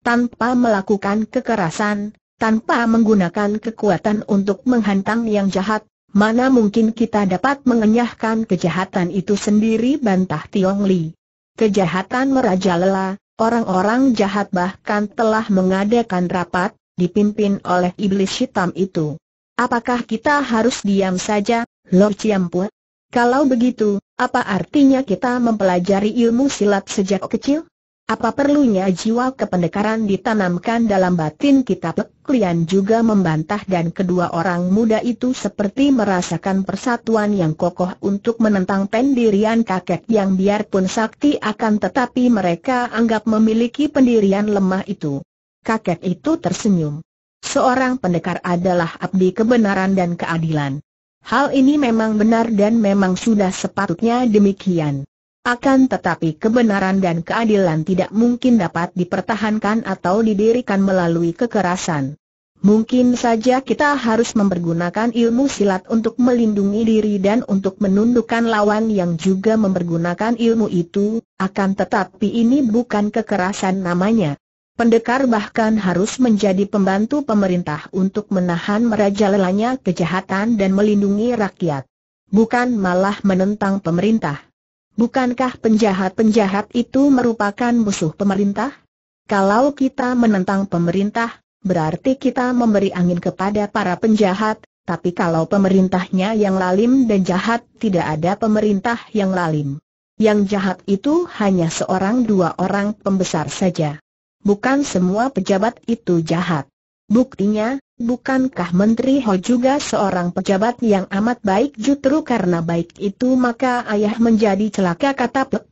tanpa melakukan kekerasan, tanpa menggunakan kekuatan untuk menghantam yang jahat, mana mungkin kita dapat mengenyahkan kejahatan itu sendiri bantah Tiong Li. Kejahatan merajalela, orang-orang jahat bahkan telah mengadakan rapat, dipimpin oleh iblis hitam itu. Apakah kita harus diam saja, Lord Ciampu? Kalau begitu, apa artinya kita mempelajari ilmu silat sejak kecil? Apa perlunya jiwa kependekaran ditanamkan dalam batin kita? Klien juga membantah dan kedua orang muda itu seperti merasakan persatuan yang kokoh untuk menentang pendirian kakek yang biarpun sakti akan tetapi mereka anggap memiliki pendirian lemah itu. Kakek itu tersenyum. Seorang pendekar adalah abdi kebenaran dan keadilan. Hal ini memang benar dan memang sudah sepatutnya demikian. Akan tetapi kebenaran dan keadilan tidak mungkin dapat dipertahankan atau didirikan melalui kekerasan. Mungkin saja kita harus mempergunakan ilmu silat untuk melindungi diri dan untuk menundukkan lawan yang juga mempergunakan ilmu itu, akan tetapi ini bukan kekerasan namanya. Pendekar bahkan harus menjadi pembantu pemerintah untuk menahan merajalelanya kejahatan dan melindungi rakyat. Bukan malah menentang pemerintah. Bukankah penjahat-penjahat itu merupakan musuh pemerintah? Kalau kita menentang pemerintah, berarti kita memberi angin kepada para penjahat, tapi kalau pemerintahnya yang lalim dan jahat, tidak ada pemerintah yang lalim. Yang jahat itu hanya seorang dua orang pembesar saja. Bukan semua pejabat itu jahat. Buktinya, bukankah Menteri Ho juga seorang pejabat yang amat baik justru karena baik itu maka ayah menjadi celaka kata Pek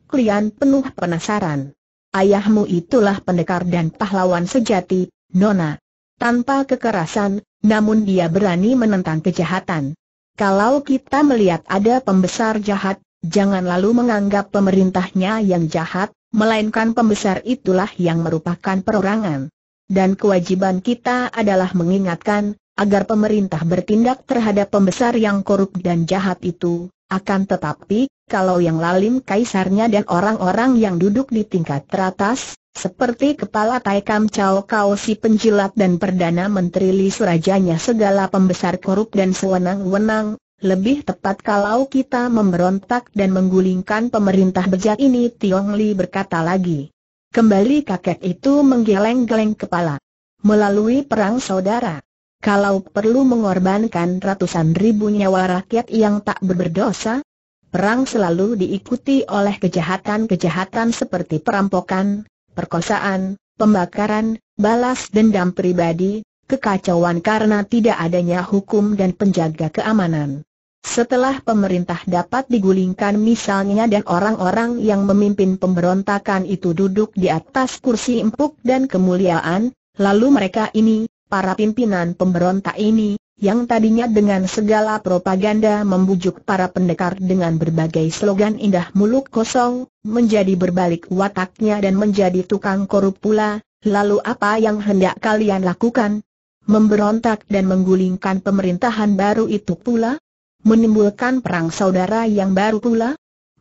penuh penasaran. Ayahmu itulah pendekar dan pahlawan sejati, Nona. Tanpa kekerasan, namun dia berani menentang kejahatan. Kalau kita melihat ada pembesar jahat, jangan lalu menganggap pemerintahnya yang jahat, melainkan pembesar itulah yang merupakan perorangan dan kewajiban kita adalah mengingatkan, agar pemerintah bertindak terhadap pembesar yang korup dan jahat itu, akan tetapi, kalau yang lalim kaisarnya dan orang-orang yang duduk di tingkat teratas, seperti kepala Taikam Chao Kao si penjilat dan Perdana Menteri Li Surajanya segala pembesar korup dan sewenang-wenang, lebih tepat kalau kita memberontak dan menggulingkan pemerintah bejat ini Tiong Li berkata lagi. Kembali kakek itu menggeleng-geleng kepala. Melalui perang saudara. Kalau perlu mengorbankan ratusan ribu nyawa rakyat yang tak berdosa, perang selalu diikuti oleh kejahatan-kejahatan seperti perampokan, perkosaan, pembakaran, balas dendam pribadi, kekacauan karena tidak adanya hukum dan penjaga keamanan. Setelah pemerintah dapat digulingkan misalnya dan orang-orang yang memimpin pemberontakan itu duduk di atas kursi empuk dan kemuliaan, lalu mereka ini, para pimpinan pemberontak ini, yang tadinya dengan segala propaganda membujuk para pendekar dengan berbagai slogan indah muluk kosong, menjadi berbalik wataknya dan menjadi tukang korup pula, lalu apa yang hendak kalian lakukan? Memberontak dan menggulingkan pemerintahan baru itu pula? Menimbulkan perang saudara yang baru pula?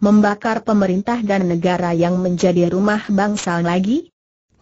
Membakar pemerintah dan negara yang menjadi rumah bangsa lagi?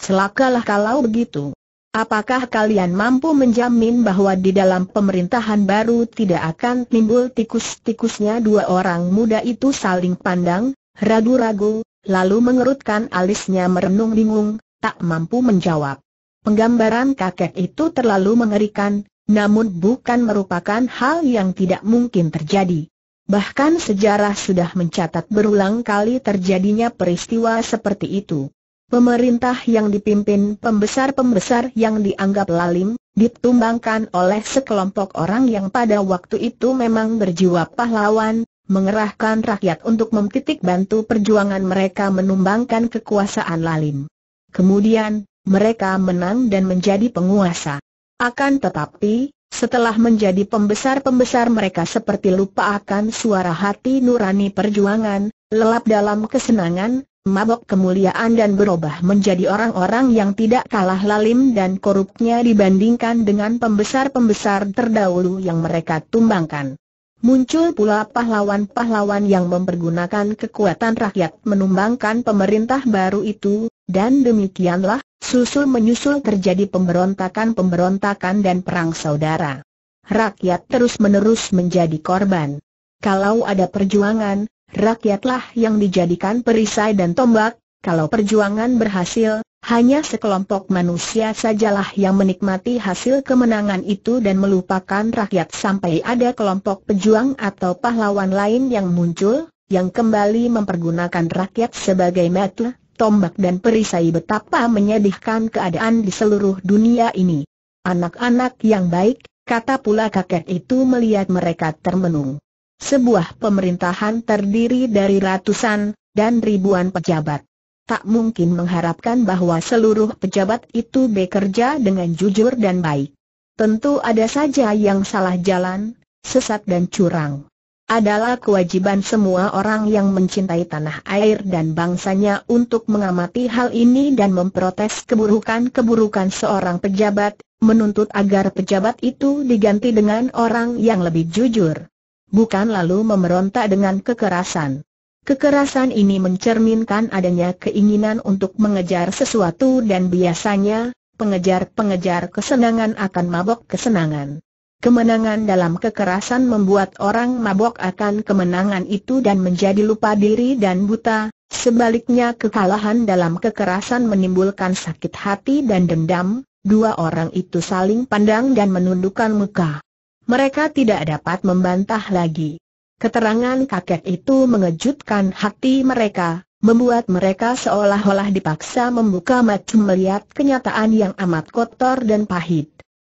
Celakalah kalau begitu. Apakah kalian mampu menjamin bahwa di dalam pemerintahan baru tidak akan timbul tikus-tikusnya dua orang muda itu saling pandang, ragu-ragu, lalu mengerutkan alisnya merenung bingung, tak mampu menjawab. Penggambaran kakek itu terlalu mengerikan, namun bukan merupakan hal yang tidak mungkin terjadi. Bahkan sejarah sudah mencatat berulang kali terjadinya peristiwa seperti itu. Pemerintah yang dipimpin pembesar-pembesar yang dianggap lalim, ditumbangkan oleh sekelompok orang yang pada waktu itu memang berjiwa pahlawan, mengerahkan rakyat untuk memtitik bantu perjuangan mereka menumbangkan kekuasaan lalim. Kemudian, mereka menang dan menjadi penguasa. Akan tetapi, setelah menjadi pembesar-pembesar mereka seperti lupa akan suara hati nurani perjuangan, lelap dalam kesenangan, mabok kemuliaan dan berubah menjadi orang-orang yang tidak kalah lalim dan korupnya dibandingkan dengan pembesar-pembesar terdahulu yang mereka tumbangkan. Muncul pula pahlawan-pahlawan yang mempergunakan kekuatan rakyat menumbangkan pemerintah baru itu, dan demikianlah, susul menyusul terjadi pemberontakan-pemberontakan dan perang saudara. Rakyat terus-menerus menjadi korban. Kalau ada perjuangan, rakyatlah yang dijadikan perisai dan tombak, kalau perjuangan berhasil, hanya sekelompok manusia sajalah yang menikmati hasil kemenangan itu dan melupakan rakyat sampai ada kelompok pejuang atau pahlawan lain yang muncul, yang kembali mempergunakan rakyat sebagai mata tombak dan perisai betapa menyedihkan keadaan di seluruh dunia ini. Anak-anak yang baik, kata pula kakek itu melihat mereka termenung. Sebuah pemerintahan terdiri dari ratusan dan ribuan pejabat. Tak mungkin mengharapkan bahwa seluruh pejabat itu bekerja dengan jujur dan baik. Tentu ada saja yang salah jalan, sesat dan curang adalah kewajiban semua orang yang mencintai tanah air dan bangsanya untuk mengamati hal ini dan memprotes keburukan-keburukan seorang pejabat, menuntut agar pejabat itu diganti dengan orang yang lebih jujur. Bukan lalu memberontak dengan kekerasan. Kekerasan ini mencerminkan adanya keinginan untuk mengejar sesuatu dan biasanya, pengejar-pengejar kesenangan akan mabok kesenangan. Kemenangan dalam kekerasan membuat orang mabok akan kemenangan itu dan menjadi lupa diri dan buta, sebaliknya kekalahan dalam kekerasan menimbulkan sakit hati dan dendam, dua orang itu saling pandang dan menundukkan muka. Mereka tidak dapat membantah lagi. Keterangan kakek itu mengejutkan hati mereka, membuat mereka seolah-olah dipaksa membuka mata melihat kenyataan yang amat kotor dan pahit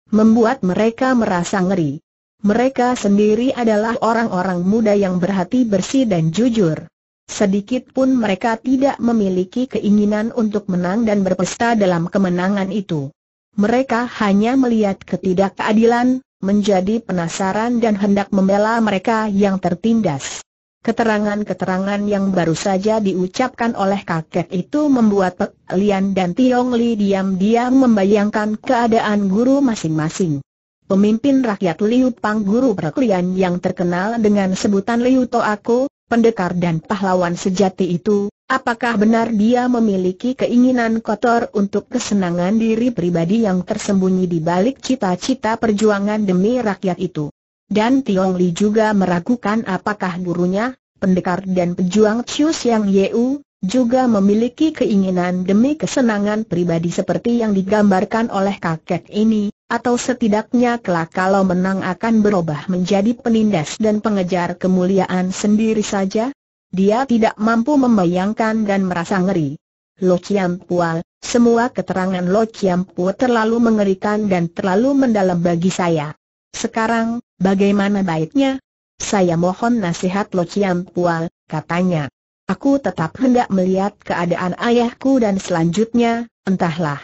membuat mereka merasa ngeri. Mereka sendiri adalah orang-orang muda yang berhati bersih dan jujur. Sedikit pun mereka tidak memiliki keinginan untuk menang dan berpesta dalam kemenangan itu. Mereka hanya melihat ketidakadilan, menjadi penasaran dan hendak membela mereka yang tertindas. Keterangan-keterangan yang baru saja diucapkan oleh kakek itu membuat Pek Lian dan Tiong Li diam-diam membayangkan keadaan guru masing-masing. Pemimpin rakyat Liu Pang guru Pek Lian yang terkenal dengan sebutan Liu To Aku, pendekar dan pahlawan sejati itu, apakah benar dia memiliki keinginan kotor untuk kesenangan diri pribadi yang tersembunyi di balik cita-cita perjuangan demi rakyat itu? dan Tiong Li juga meragukan apakah gurunya, pendekar dan pejuang Chiu Yang Yeu, juga memiliki keinginan demi kesenangan pribadi seperti yang digambarkan oleh kakek ini, atau setidaknya kelak kalau menang akan berubah menjadi penindas dan pengejar kemuliaan sendiri saja? Dia tidak mampu membayangkan dan merasa ngeri. Lo Chiam Pual, semua keterangan Lo Chiam Pual terlalu mengerikan dan terlalu mendalam bagi saya. Sekarang, bagaimana baiknya? Saya mohon nasihat Lo Chiam Pual, katanya. Aku tetap hendak melihat keadaan ayahku dan selanjutnya, entahlah.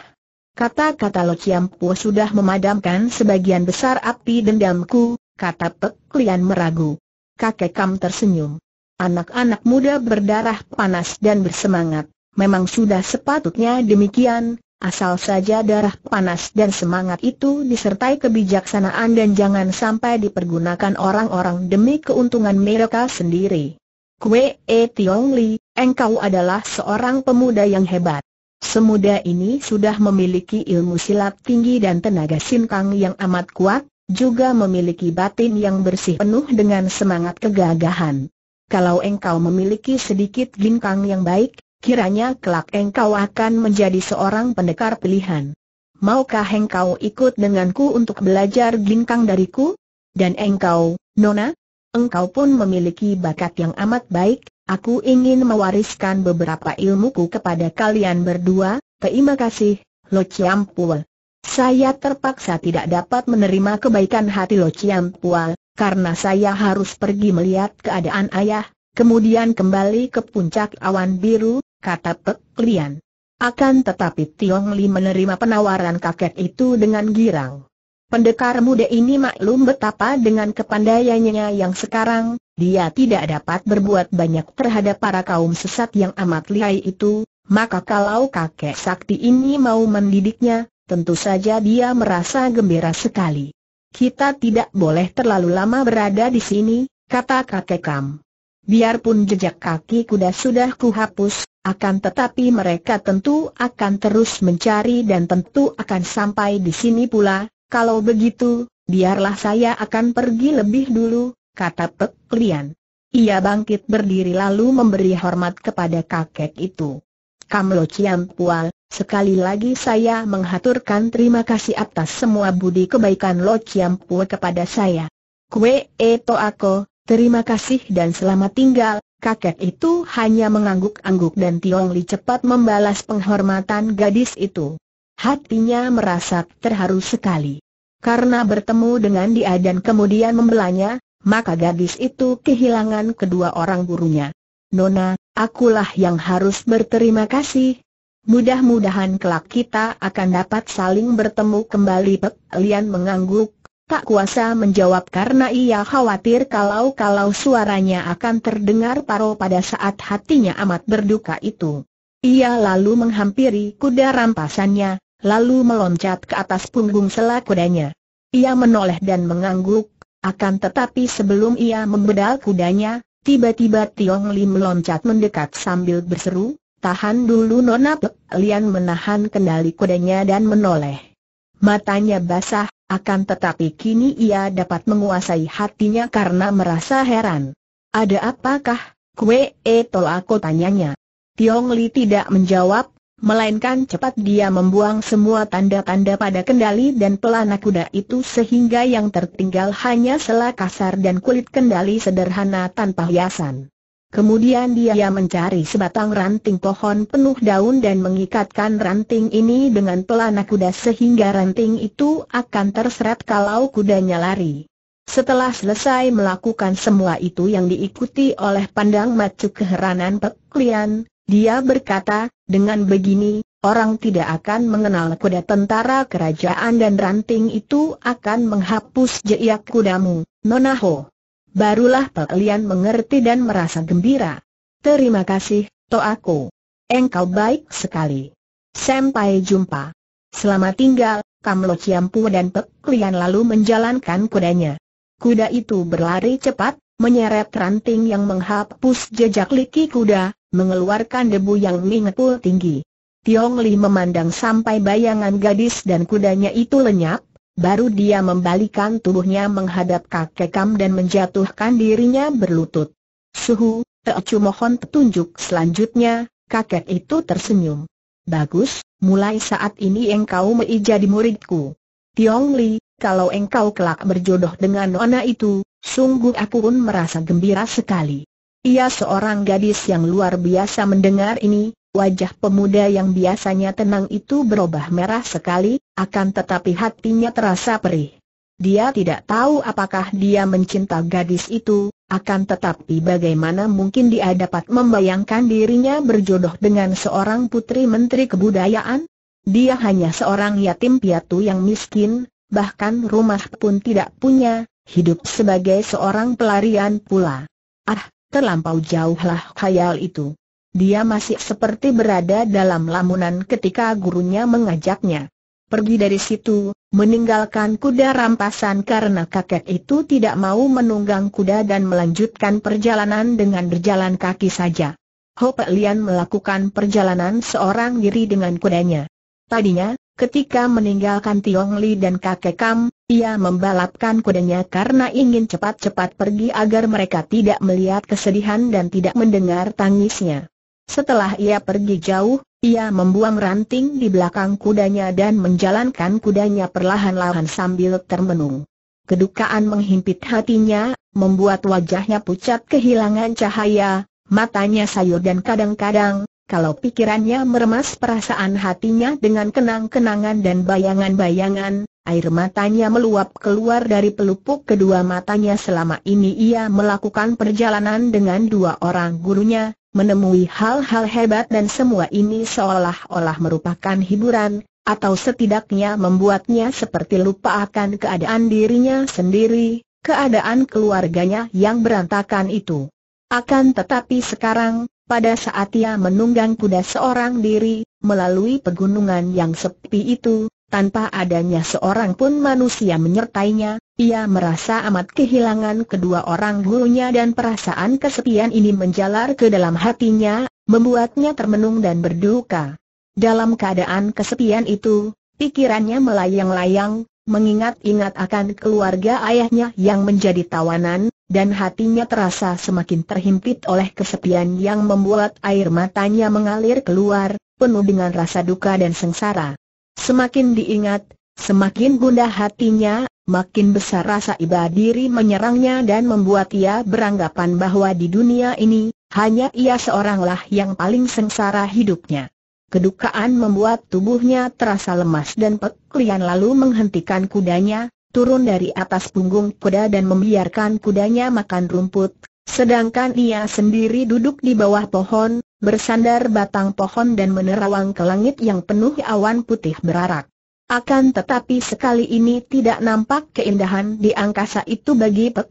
Kata-kata Lo Chiam Pual sudah memadamkan sebagian besar api dendamku, kata Pek Lian meragu. Kakek Kam tersenyum. Anak-anak muda berdarah panas dan bersemangat, memang sudah sepatutnya demikian, Asal saja darah panas dan semangat itu disertai kebijaksanaan dan jangan sampai dipergunakan orang-orang demi keuntungan mereka sendiri. Kue E Tiong Li, engkau adalah seorang pemuda yang hebat. Semuda ini sudah memiliki ilmu silat tinggi dan tenaga sinkang yang amat kuat, juga memiliki batin yang bersih penuh dengan semangat kegagahan. Kalau engkau memiliki sedikit ginkang yang baik, Kiranya kelak engkau akan menjadi seorang pendekar pilihan. Maukah engkau ikut denganku untuk belajar ginkang dariku? Dan engkau, Nona, engkau pun memiliki bakat yang amat baik, aku ingin mewariskan beberapa ilmuku kepada kalian berdua, terima kasih, Lo Chiam Pua. Saya terpaksa tidak dapat menerima kebaikan hati Lo Chiam Pua, karena saya harus pergi melihat keadaan ayah, Kemudian kembali ke puncak awan biru, kata Pek Lian. Akan tetapi Tiong Li menerima penawaran kakek itu dengan girang. Pendekar muda ini maklum betapa dengan kepandaiannya yang sekarang, dia tidak dapat berbuat banyak terhadap para kaum sesat yang amat lihai itu, maka kalau kakek sakti ini mau mendidiknya, tentu saja dia merasa gembira sekali. Kita tidak boleh terlalu lama berada di sini, kata kakek Kam. Biarpun jejak kaki kuda sudah kuhapus, akan tetapi mereka tentu akan terus mencari dan tentu akan sampai di sini pula. Kalau begitu, biarlah saya akan pergi lebih dulu, kata Pek Lian. Ia bangkit berdiri lalu memberi hormat kepada kakek itu. Kamlo Chiam Pual, sekali lagi saya menghaturkan terima kasih atas semua budi kebaikan Lo Chiam Pual kepada saya. Kue eto aku, Terima kasih dan selamat tinggal, kakek itu hanya mengangguk-angguk dan Tiong Li cepat membalas penghormatan gadis itu. Hatinya merasa terharu sekali. Karena bertemu dengan dia dan kemudian membelanya, maka gadis itu kehilangan kedua orang gurunya. Nona, akulah yang harus berterima kasih, Mudah-mudahan kelak kita akan dapat saling bertemu kembali Pek Lian mengangguk, tak kuasa menjawab karena ia khawatir kalau-kalau suaranya akan terdengar paro pada saat hatinya amat berduka itu. Ia lalu menghampiri kuda rampasannya, lalu meloncat ke atas punggung sela kudanya. Ia menoleh dan mengangguk, akan tetapi sebelum ia membedal kudanya, tiba-tiba Tiong Lim meloncat mendekat sambil berseru, Tahan dulu Nona Pek Lian menahan kendali kudanya dan menoleh. Matanya basah, akan tetapi kini ia dapat menguasai hatinya karena merasa heran. Ada apakah, kue e aku tanyanya. Tiong Li tidak menjawab, melainkan cepat dia membuang semua tanda-tanda pada kendali dan pelana kuda itu sehingga yang tertinggal hanya sela kasar dan kulit kendali sederhana tanpa hiasan. Kemudian dia mencari sebatang ranting pohon penuh daun dan mengikatkan ranting ini dengan pelana kuda sehingga ranting itu akan terseret kalau kudanya lari. Setelah selesai melakukan semua itu yang diikuti oleh pandang macu keheranan peklian, dia berkata, dengan begini, orang tidak akan mengenal kuda tentara kerajaan dan ranting itu akan menghapus jejak kudamu, Nonaho barulah Pelian mengerti dan merasa gembira. Terima kasih, aku, Engkau baik sekali. Sampai jumpa. Selamat tinggal, Kamlo Ciampu dan Pelian lalu menjalankan kudanya. Kuda itu berlari cepat, menyeret ranting yang menghapus jejak liki kuda, mengeluarkan debu yang mengepul tinggi. Tiong Li memandang sampai bayangan gadis dan kudanya itu lenyap, Baru dia membalikan tubuhnya menghadap kakek Kam dan menjatuhkan dirinya berlutut. Suhu, Teocu mohon petunjuk selanjutnya, kakek itu tersenyum. Bagus, mulai saat ini engkau menjadi muridku. Tiong Li, kalau engkau kelak berjodoh dengan nona itu, sungguh aku pun merasa gembira sekali. Ia seorang gadis yang luar biasa mendengar ini, Wajah pemuda yang biasanya tenang itu berubah merah sekali, akan tetapi hatinya terasa perih. Dia tidak tahu apakah dia mencinta gadis itu, akan tetapi bagaimana mungkin dia dapat membayangkan dirinya berjodoh dengan seorang putri menteri kebudayaan? Dia hanya seorang yatim piatu yang miskin, bahkan rumah pun tidak punya, hidup sebagai seorang pelarian pula. Ah, terlampau jauhlah khayal itu. Dia masih seperti berada dalam lamunan ketika gurunya mengajaknya. Pergi dari situ, meninggalkan kuda rampasan karena kakek itu tidak mau menunggang kuda dan melanjutkan perjalanan dengan berjalan kaki saja. Ho Pek Lian melakukan perjalanan seorang diri dengan kudanya. Tadinya, ketika meninggalkan Tiong Li dan kakek Kam, ia membalapkan kudanya karena ingin cepat-cepat pergi agar mereka tidak melihat kesedihan dan tidak mendengar tangisnya. Setelah ia pergi jauh, ia membuang ranting di belakang kudanya dan menjalankan kudanya perlahan-lahan sambil termenung. Kedukaan menghimpit hatinya, membuat wajahnya pucat kehilangan cahaya, matanya sayur dan kadang-kadang, kalau pikirannya meremas perasaan hatinya dengan kenang-kenangan dan bayangan-bayangan, air matanya meluap keluar dari pelupuk kedua matanya selama ini ia melakukan perjalanan dengan dua orang gurunya, menemui hal-hal hebat dan semua ini seolah-olah merupakan hiburan, atau setidaknya membuatnya seperti lupa akan keadaan dirinya sendiri, keadaan keluarganya yang berantakan itu. Akan tetapi sekarang, pada saat ia menunggang kuda seorang diri, melalui pegunungan yang sepi itu, tanpa adanya seorang pun manusia menyertainya, ia merasa amat kehilangan kedua orang gurunya dan perasaan kesepian ini menjalar ke dalam hatinya, membuatnya termenung dan berduka. Dalam keadaan kesepian itu, pikirannya melayang-layang, mengingat-ingat akan keluarga ayahnya yang menjadi tawanan, dan hatinya terasa semakin terhimpit oleh kesepian yang membuat air matanya mengalir keluar, penuh dengan rasa duka dan sengsara. Semakin diingat, semakin gundah hatinya, makin besar rasa iba diri menyerangnya dan membuat ia beranggapan bahwa di dunia ini, hanya ia seoranglah yang paling sengsara hidupnya. Kedukaan membuat tubuhnya terasa lemas dan Peklian lalu menghentikan kudanya, turun dari atas punggung kuda dan membiarkan kudanya makan rumput, sedangkan ia sendiri duduk di bawah pohon, bersandar batang pohon dan menerawang ke langit yang penuh awan putih berarak. Akan tetapi sekali ini tidak nampak keindahan di angkasa itu bagi Pek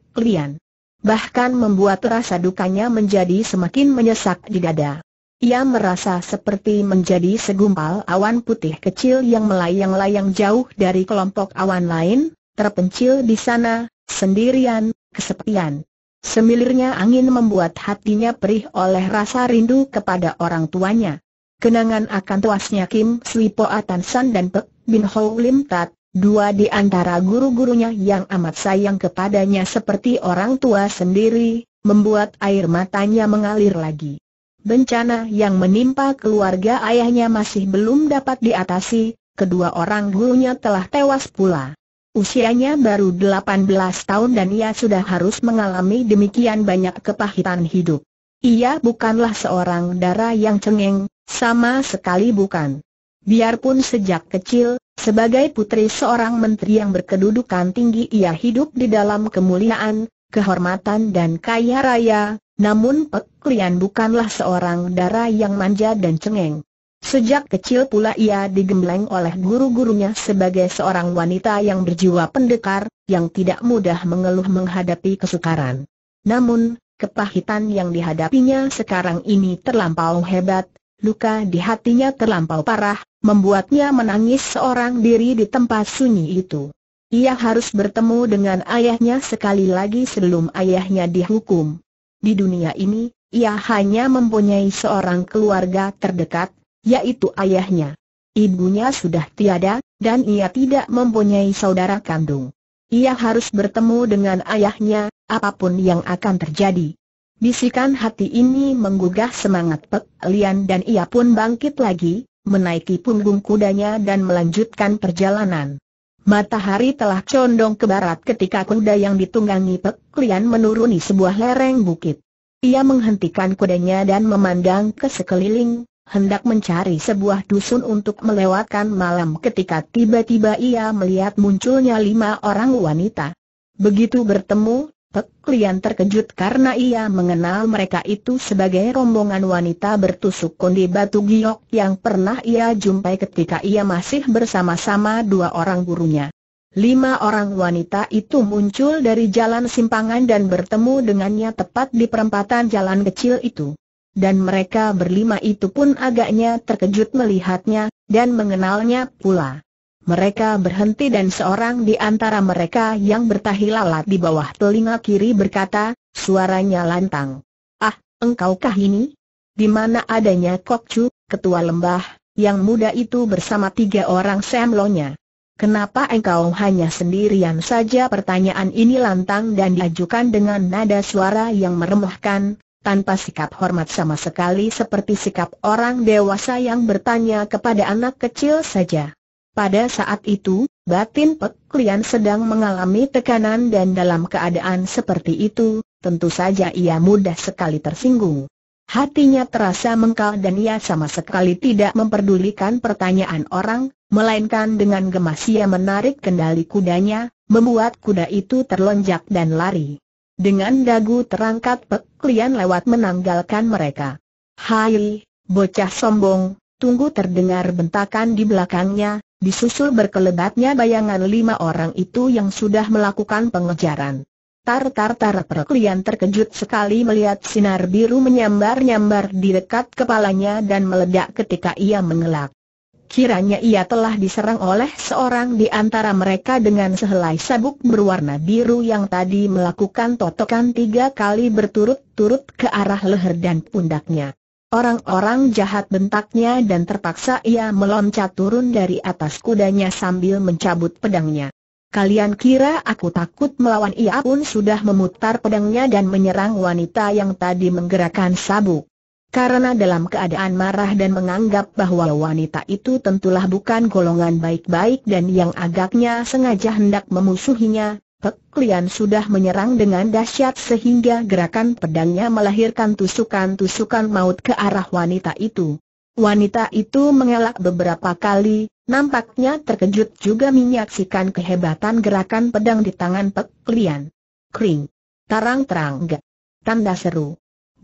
Bahkan membuat rasa dukanya menjadi semakin menyesak di dada. Ia merasa seperti menjadi segumpal awan putih kecil yang melayang-layang jauh dari kelompok awan lain, terpencil di sana, sendirian, kesepian. Semilirnya angin membuat hatinya perih oleh rasa rindu kepada orang tuanya. Kenangan akan tuasnya Kim Slipo Atansan dan Pek Bin Ho Lim Tat, dua di antara guru-gurunya yang amat sayang kepadanya seperti orang tua sendiri, membuat air matanya mengalir lagi. Bencana yang menimpa keluarga ayahnya masih belum dapat diatasi, kedua orang gurunya telah tewas pula. Usianya baru 18 tahun dan ia sudah harus mengalami demikian banyak kepahitan hidup. Ia bukanlah seorang dara yang cengeng, sama sekali bukan. Biarpun sejak kecil, sebagai putri seorang menteri yang berkedudukan tinggi ia hidup di dalam kemuliaan, kehormatan dan kaya raya, namun Pek Lian bukanlah seorang dara yang manja dan cengeng. Sejak kecil pula ia digembleng oleh guru-gurunya sebagai seorang wanita yang berjiwa pendekar, yang tidak mudah mengeluh menghadapi kesukaran. Namun, kepahitan yang dihadapinya sekarang ini terlampau hebat, luka di hatinya terlampau parah, membuatnya menangis seorang diri di tempat sunyi itu. Ia harus bertemu dengan ayahnya sekali lagi sebelum ayahnya dihukum. Di dunia ini, ia hanya mempunyai seorang keluarga terdekat, yaitu ayahnya. Ibunya sudah tiada, dan ia tidak mempunyai saudara kandung. Ia harus bertemu dengan ayahnya, apapun yang akan terjadi. Bisikan hati ini menggugah semangat Pek Lian dan ia pun bangkit lagi, menaiki punggung kudanya dan melanjutkan perjalanan. Matahari telah condong ke barat ketika kuda yang ditunggangi Pek Lian menuruni sebuah lereng bukit. Ia menghentikan kudanya dan memandang ke sekeliling, hendak mencari sebuah dusun untuk melewatkan malam ketika tiba-tiba ia melihat munculnya lima orang wanita. Begitu bertemu, Pek Lian terkejut karena ia mengenal mereka itu sebagai rombongan wanita bertusuk kondi batu giok yang pernah ia jumpai ketika ia masih bersama-sama dua orang gurunya. Lima orang wanita itu muncul dari jalan simpangan dan bertemu dengannya tepat di perempatan jalan kecil itu dan mereka berlima itu pun agaknya terkejut melihatnya, dan mengenalnya pula. Mereka berhenti dan seorang di antara mereka yang bertahi lalat di bawah telinga kiri berkata, suaranya lantang. Ah, engkaukah ini? Di mana adanya Kok Chu, ketua lembah, yang muda itu bersama tiga orang semlonya. Kenapa engkau hanya sendirian saja pertanyaan ini lantang dan diajukan dengan nada suara yang meremehkan, tanpa sikap hormat sama sekali seperti sikap orang dewasa yang bertanya kepada anak kecil saja. Pada saat itu, batin Pek Lian sedang mengalami tekanan dan dalam keadaan seperti itu, tentu saja ia mudah sekali tersinggung. Hatinya terasa mengkal dan ia sama sekali tidak memperdulikan pertanyaan orang, melainkan dengan gemas ia menarik kendali kudanya, membuat kuda itu terlonjak dan lari. Dengan dagu terangkat Pek Lian lewat menanggalkan mereka. Hai, bocah sombong, tunggu terdengar bentakan di belakangnya, disusul berkelebatnya bayangan lima orang itu yang sudah melakukan pengejaran. Tar-tar-tar Lian terkejut sekali melihat sinar biru menyambar-nyambar di dekat kepalanya dan meledak ketika ia mengelak. Kiranya ia telah diserang oleh seorang di antara mereka dengan sehelai sabuk berwarna biru yang tadi melakukan totokan tiga kali berturut-turut ke arah leher dan pundaknya. Orang-orang jahat bentaknya dan terpaksa ia meloncat turun dari atas kudanya sambil mencabut pedangnya. Kalian kira aku takut melawan ia pun sudah memutar pedangnya dan menyerang wanita yang tadi menggerakkan sabuk. Karena dalam keadaan marah dan menganggap bahwa wanita itu tentulah bukan golongan baik-baik dan yang agaknya sengaja hendak memusuhinya, Pek Lian sudah menyerang dengan dahsyat sehingga gerakan pedangnya melahirkan tusukan-tusukan maut ke arah wanita itu. Wanita itu mengelak beberapa kali, nampaknya terkejut juga menyaksikan kehebatan gerakan pedang di tangan Pek Lian. Kring. tarang terang Tanda seru.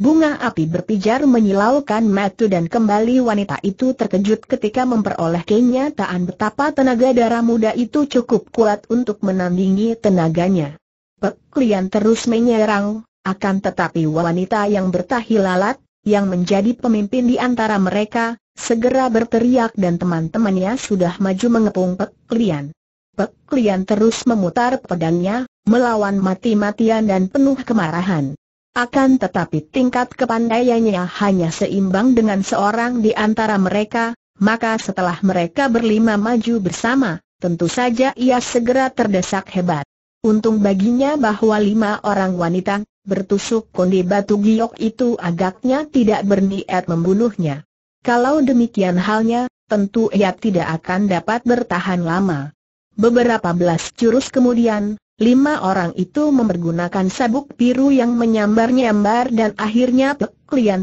Bunga api berpijar menyilaukan mata dan kembali wanita itu terkejut ketika memperoleh kenyataan betapa tenaga darah muda itu cukup kuat untuk menandingi tenaganya. Peklian terus menyerang, akan tetapi wanita yang bertahi lalat, yang menjadi pemimpin di antara mereka, segera berteriak dan teman-temannya sudah maju mengepung Peklian. Peklian terus memutar pedangnya, melawan mati-matian dan penuh kemarahan. Akan tetapi tingkat kepandaiannya hanya seimbang dengan seorang di antara mereka, maka setelah mereka berlima maju bersama, tentu saja ia segera terdesak hebat. Untung baginya bahwa lima orang wanita bertusuk kondi batu giok itu agaknya tidak berniat membunuhnya. Kalau demikian halnya, tentu ia tidak akan dapat bertahan lama. Beberapa belas jurus kemudian, Lima orang itu mempergunakan sabuk biru yang menyambar-nyambar dan akhirnya Pek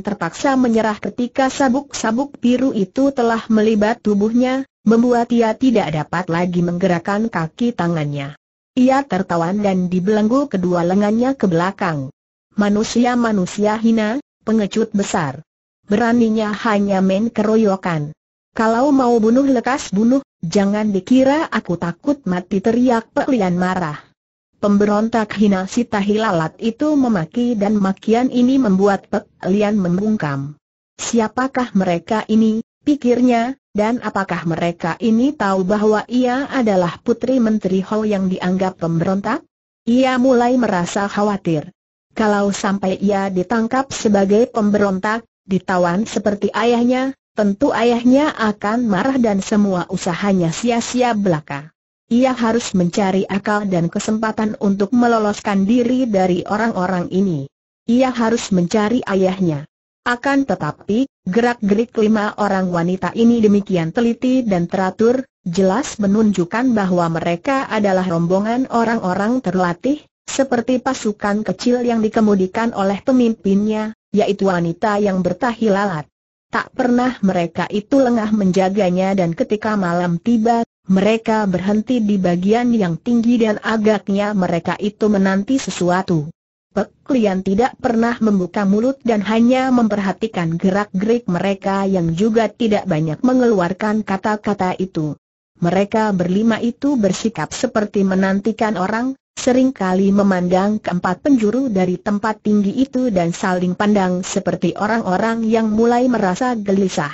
terpaksa menyerah ketika sabuk-sabuk biru itu telah melibat tubuhnya, membuat ia tidak dapat lagi menggerakkan kaki tangannya. Ia tertawan dan dibelenggu kedua lengannya ke belakang. Manusia-manusia hina, pengecut besar. Beraninya hanya main keroyokan. Kalau mau bunuh lekas bunuh, jangan dikira aku takut mati teriak Pek Lian marah. Pemberontak hina si Tahilalat itu memaki dan makian ini membuat Pek Lian membungkam. Siapakah mereka ini, pikirnya, dan apakah mereka ini tahu bahwa ia adalah putri Menteri Ho yang dianggap pemberontak? Ia mulai merasa khawatir. Kalau sampai ia ditangkap sebagai pemberontak, ditawan seperti ayahnya, tentu ayahnya akan marah dan semua usahanya sia-sia belaka. Ia harus mencari akal dan kesempatan untuk meloloskan diri dari orang-orang ini. Ia harus mencari ayahnya. Akan tetapi, gerak-gerik lima orang wanita ini demikian teliti dan teratur, jelas menunjukkan bahwa mereka adalah rombongan orang-orang terlatih, seperti pasukan kecil yang dikemudikan oleh pemimpinnya, yaitu wanita yang bertahilalat. Tak pernah mereka itu lengah menjaganya dan ketika malam tiba, mereka berhenti di bagian yang tinggi dan agaknya mereka itu menanti sesuatu. Pek Lian tidak pernah membuka mulut dan hanya memperhatikan gerak-gerik mereka yang juga tidak banyak mengeluarkan kata-kata itu. Mereka berlima itu bersikap seperti menantikan orang, seringkali memandang keempat penjuru dari tempat tinggi itu dan saling pandang seperti orang-orang yang mulai merasa gelisah.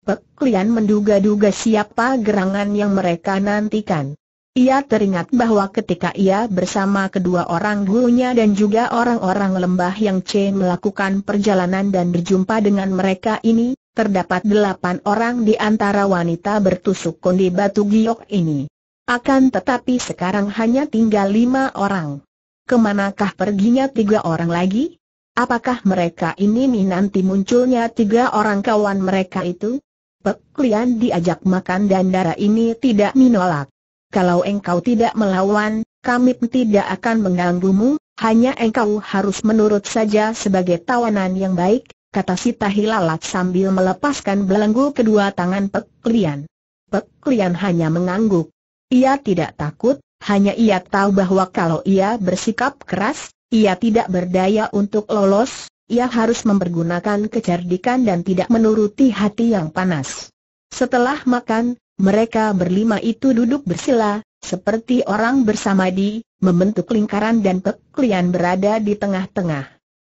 Peklian menduga-duga siapa gerangan yang mereka nantikan. Ia teringat bahwa ketika ia bersama kedua orang gurunya dan juga orang-orang lembah yang C melakukan perjalanan dan berjumpa dengan mereka ini, terdapat delapan orang di antara wanita bertusuk kondi batu giok ini. Akan tetapi sekarang hanya tinggal lima orang. Kemanakah perginya tiga orang lagi? Apakah mereka ini nanti munculnya tiga orang kawan mereka itu? Pek Lian diajak makan dan darah ini tidak menolak. Kalau engkau tidak melawan, kami tidak akan mengganggumu, hanya engkau harus menurut saja sebagai tawanan yang baik, kata si Tahilalat sambil melepaskan belenggu kedua tangan Pek Lian. Pek Lian hanya mengangguk. Ia tidak takut, hanya ia tahu bahwa kalau ia bersikap keras, ia tidak berdaya untuk lolos, ia harus mempergunakan kecerdikan dan tidak menuruti hati yang panas. Setelah makan, mereka berlima itu duduk bersila, seperti orang bersama di, membentuk lingkaran dan peklian berada di tengah-tengah.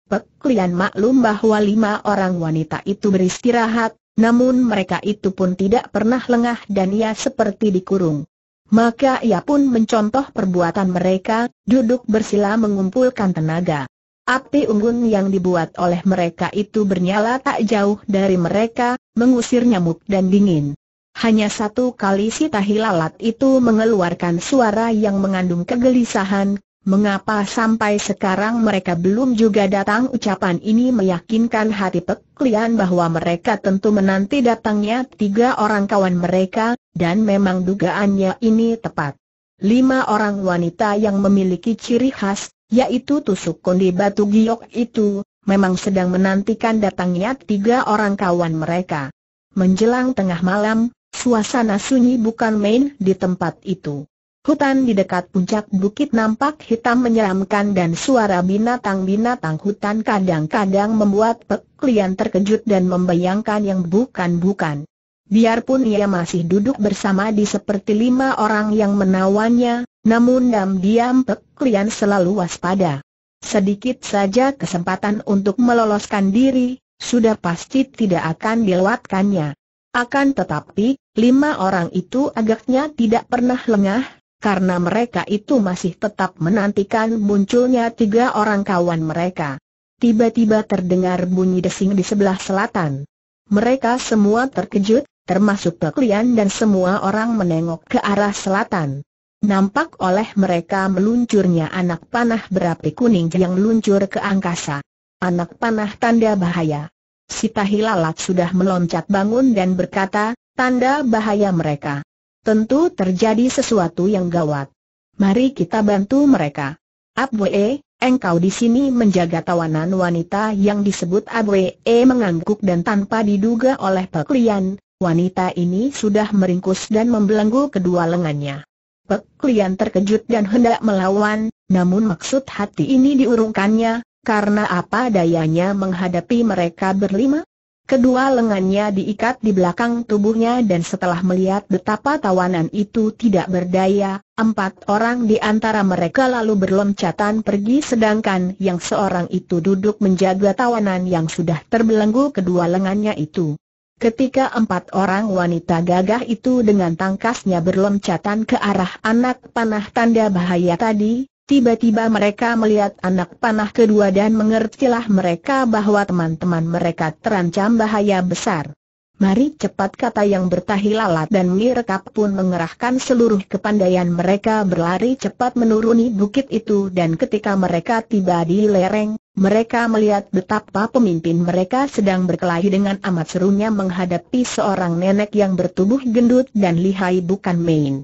Peklian maklum bahwa lima orang wanita itu beristirahat, namun mereka itu pun tidak pernah lengah dan ia seperti dikurung. Maka ia pun mencontoh perbuatan mereka, duduk bersila mengumpulkan tenaga. Api unggun yang dibuat oleh mereka itu bernyala tak jauh dari mereka, mengusir nyamuk dan dingin. Hanya satu kali si tahilalat itu mengeluarkan suara yang mengandung kegelisahan, mengapa sampai sekarang mereka belum juga datang ucapan ini meyakinkan hati peklian bahwa mereka tentu menanti datangnya tiga orang kawan mereka, dan memang dugaannya ini tepat. Lima orang wanita yang memiliki ciri khas, yaitu tusuk kondi batu giok itu, memang sedang menantikan datangnya tiga orang kawan mereka. Menjelang tengah malam, suasana sunyi bukan main di tempat itu. Hutan di dekat puncak bukit nampak hitam menyeramkan dan suara binatang-binatang hutan kadang-kadang membuat peklian terkejut dan membayangkan yang bukan-bukan. Biarpun ia masih duduk bersama di seperti lima orang yang menawannya, namun diam-diam Pek Lian selalu waspada. Sedikit saja kesempatan untuk meloloskan diri, sudah pasti tidak akan dilewatkannya. Akan tetapi, lima orang itu agaknya tidak pernah lengah, karena mereka itu masih tetap menantikan munculnya tiga orang kawan mereka. Tiba-tiba terdengar bunyi desing di sebelah selatan. Mereka semua terkejut, termasuk Peklian dan semua orang menengok ke arah selatan. Nampak oleh mereka meluncurnya anak panah berapi kuning yang meluncur ke angkasa. Anak panah tanda bahaya. Si lalat sudah meloncat bangun dan berkata, tanda bahaya mereka. Tentu terjadi sesuatu yang gawat. Mari kita bantu mereka. Abwe, engkau di sini menjaga tawanan wanita yang disebut Abwe mengangguk dan tanpa diduga oleh Peklian, Wanita ini sudah meringkus dan membelenggu kedua lengannya. Pek Lian terkejut dan hendak melawan, namun maksud hati ini diurungkannya, karena apa dayanya menghadapi mereka berlima? Kedua lengannya diikat di belakang tubuhnya dan setelah melihat betapa tawanan itu tidak berdaya, empat orang di antara mereka lalu berloncatan pergi sedangkan yang seorang itu duduk menjaga tawanan yang sudah terbelenggu kedua lengannya itu. Ketika empat orang wanita gagah itu dengan tangkasnya berloncatan ke arah anak panah tanda bahaya tadi, tiba-tiba mereka melihat anak panah kedua dan mengertilah mereka bahwa teman-teman mereka terancam bahaya besar. Mari cepat kata yang bertahi lalat dan Mirkap pun mengerahkan seluruh kepandaian mereka berlari cepat menuruni bukit itu dan ketika mereka tiba di lereng, mereka melihat betapa pemimpin mereka sedang berkelahi dengan amat serunya menghadapi seorang nenek yang bertubuh gendut dan lihai bukan main.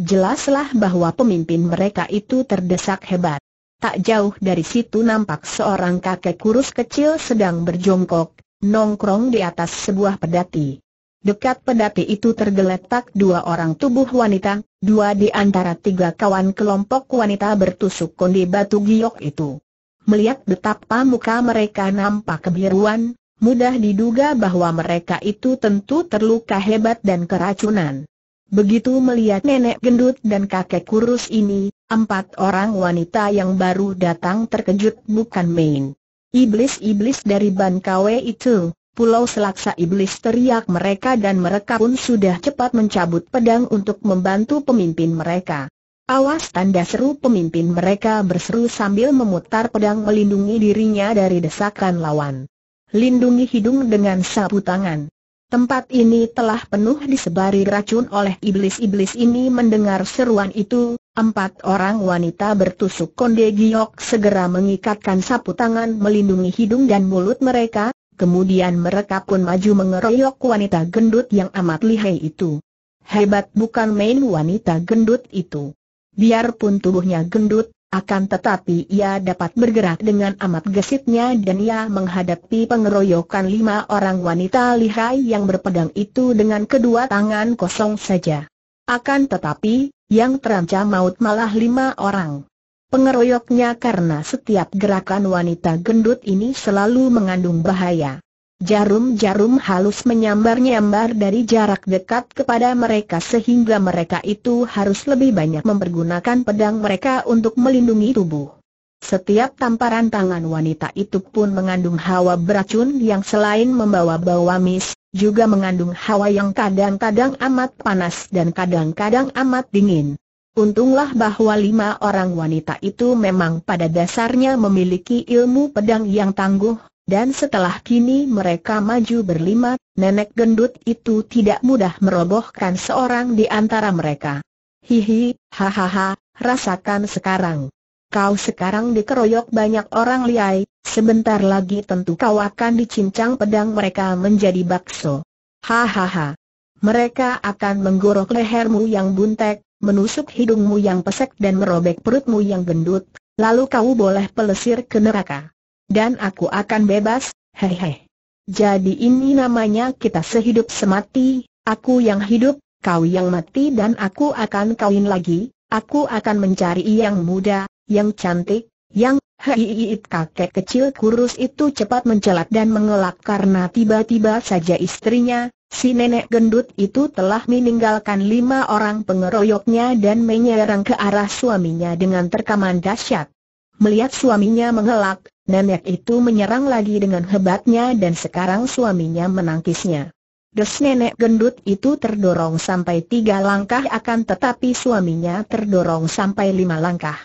Jelaslah bahwa pemimpin mereka itu terdesak hebat. Tak jauh dari situ nampak seorang kakek kurus kecil sedang berjongkok, nongkrong di atas sebuah pedati. Dekat pedati itu tergeletak dua orang tubuh wanita, dua di antara tiga kawan kelompok wanita bertusuk kondi batu giok itu. Melihat betapa muka mereka nampak kebiruan, mudah diduga bahwa mereka itu tentu terluka hebat dan keracunan. Begitu melihat nenek gendut dan kakek kurus ini, empat orang wanita yang baru datang terkejut bukan main. Iblis-iblis dari Bankawe itu, pulau selaksa iblis teriak mereka dan mereka pun sudah cepat mencabut pedang untuk membantu pemimpin mereka. Awas tanda seru pemimpin mereka berseru sambil memutar pedang melindungi dirinya dari desakan lawan. Lindungi hidung dengan sapu tangan. Tempat ini telah penuh disebari racun oleh iblis-iblis ini mendengar seruan itu, empat orang wanita bertusuk konde giok segera mengikatkan sapu tangan melindungi hidung dan mulut mereka, kemudian mereka pun maju mengeroyok wanita gendut yang amat lihai itu. Hebat bukan main wanita gendut itu. Biarpun tubuhnya gendut, akan tetapi ia dapat bergerak dengan amat gesitnya dan ia menghadapi pengeroyokan lima orang wanita lihai yang berpedang itu dengan kedua tangan kosong saja. Akan tetapi, yang terancam maut malah lima orang. Pengeroyoknya karena setiap gerakan wanita gendut ini selalu mengandung bahaya. Jarum-jarum halus menyambar-nyambar dari jarak dekat kepada mereka sehingga mereka itu harus lebih banyak mempergunakan pedang mereka untuk melindungi tubuh. Setiap tamparan tangan wanita itu pun mengandung hawa beracun yang selain membawa bau amis, juga mengandung hawa yang kadang-kadang amat panas dan kadang-kadang amat dingin. Untunglah bahwa lima orang wanita itu memang pada dasarnya memiliki ilmu pedang yang tangguh, dan setelah kini mereka maju berlima, nenek gendut itu tidak mudah merobohkan seorang di antara mereka. Hihi, hahaha, rasakan sekarang. Kau sekarang dikeroyok banyak orang liai, sebentar lagi tentu kau akan dicincang pedang mereka menjadi bakso. Hahaha. Mereka akan menggorok lehermu yang buntek, menusuk hidungmu yang pesek dan merobek perutmu yang gendut, lalu kau boleh pelesir ke neraka dan aku akan bebas, hehe. Jadi ini namanya kita sehidup semati, aku yang hidup, kau yang mati dan aku akan kawin lagi, aku akan mencari yang muda, yang cantik, yang Hehehe. kakek kecil kurus itu cepat mencelat dan mengelak karena tiba-tiba saja istrinya, si nenek gendut itu telah meninggalkan lima orang pengeroyoknya dan menyerang ke arah suaminya dengan terkaman dahsyat. Melihat suaminya mengelak, Nenek itu menyerang lagi dengan hebatnya dan sekarang suaminya menangkisnya. Des nenek gendut itu terdorong sampai tiga langkah akan tetapi suaminya terdorong sampai lima langkah.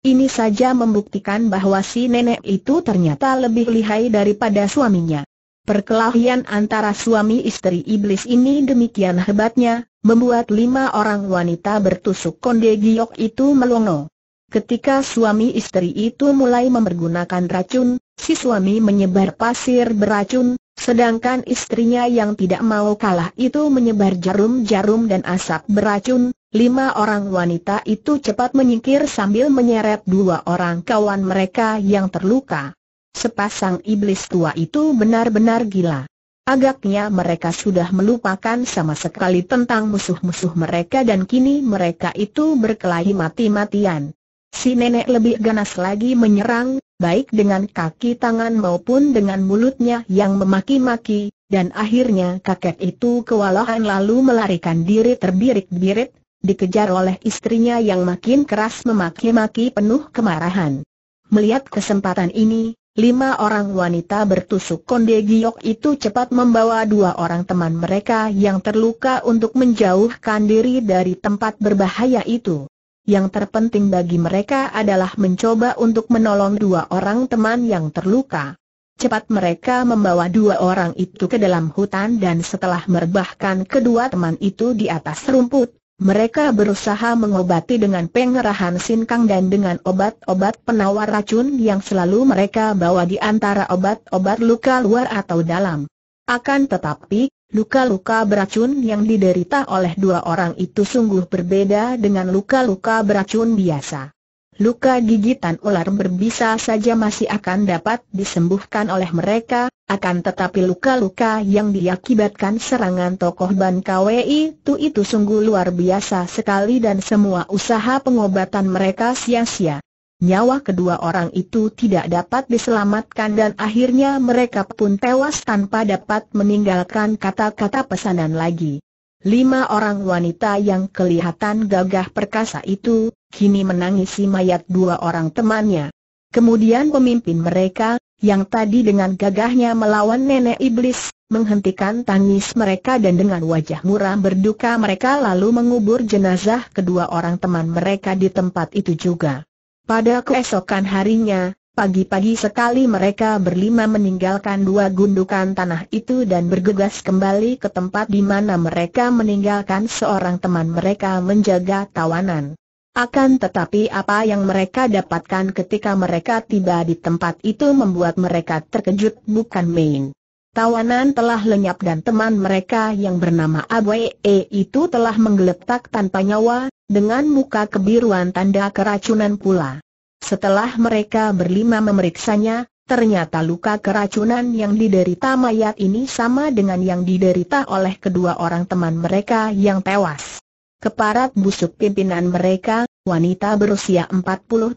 Ini saja membuktikan bahwa si nenek itu ternyata lebih lihai daripada suaminya. Perkelahian antara suami istri iblis ini demikian hebatnya, membuat lima orang wanita bertusuk konde giok itu melongo. Ketika suami istri itu mulai memergunakan racun, si suami menyebar pasir beracun, sedangkan istrinya yang tidak mau kalah itu menyebar jarum-jarum dan asap beracun. Lima orang wanita itu cepat menyingkir sambil menyeret dua orang kawan mereka yang terluka. Sepasang iblis tua itu benar-benar gila. Agaknya mereka sudah melupakan sama sekali tentang musuh-musuh mereka dan kini mereka itu berkelahi mati-matian. Si nenek lebih ganas lagi menyerang, baik dengan kaki tangan maupun dengan mulutnya yang memaki-maki, dan akhirnya kakek itu kewalahan lalu melarikan diri terbirit-birit, dikejar oleh istrinya yang makin keras memaki-maki penuh kemarahan. Melihat kesempatan ini, lima orang wanita bertusuk konde giok itu cepat membawa dua orang teman mereka yang terluka untuk menjauhkan diri dari tempat berbahaya itu yang terpenting bagi mereka adalah mencoba untuk menolong dua orang teman yang terluka. Cepat mereka membawa dua orang itu ke dalam hutan dan setelah merebahkan kedua teman itu di atas rumput, mereka berusaha mengobati dengan pengerahan sinkang dan dengan obat-obat penawar racun yang selalu mereka bawa di antara obat-obat luka luar atau dalam. Akan tetapi, Luka-luka beracun yang diderita oleh dua orang itu sungguh berbeda dengan luka-luka beracun biasa. Luka gigitan ular berbisa saja masih akan dapat disembuhkan oleh mereka, akan tetapi luka-luka yang diakibatkan serangan tokoh Ban KWI itu itu sungguh luar biasa sekali dan semua usaha pengobatan mereka sia-sia nyawa kedua orang itu tidak dapat diselamatkan dan akhirnya mereka pun tewas tanpa dapat meninggalkan kata-kata pesanan lagi. Lima orang wanita yang kelihatan gagah perkasa itu, kini menangisi mayat dua orang temannya. Kemudian pemimpin mereka, yang tadi dengan gagahnya melawan nenek iblis, menghentikan tangis mereka dan dengan wajah muram berduka mereka lalu mengubur jenazah kedua orang teman mereka di tempat itu juga. Pada keesokan harinya, pagi-pagi sekali mereka berlima meninggalkan dua gundukan tanah itu dan bergegas kembali ke tempat di mana mereka meninggalkan seorang teman mereka menjaga tawanan. Akan tetapi apa yang mereka dapatkan ketika mereka tiba di tempat itu membuat mereka terkejut bukan main. Tawanan telah lenyap dan teman mereka yang bernama Abwe itu telah menggeletak tanpa nyawa, dengan muka kebiruan tanda keracunan pula. Setelah mereka berlima memeriksanya, ternyata luka keracunan yang diderita mayat ini sama dengan yang diderita oleh kedua orang teman mereka yang tewas. Keparat busuk pimpinan mereka, wanita berusia 40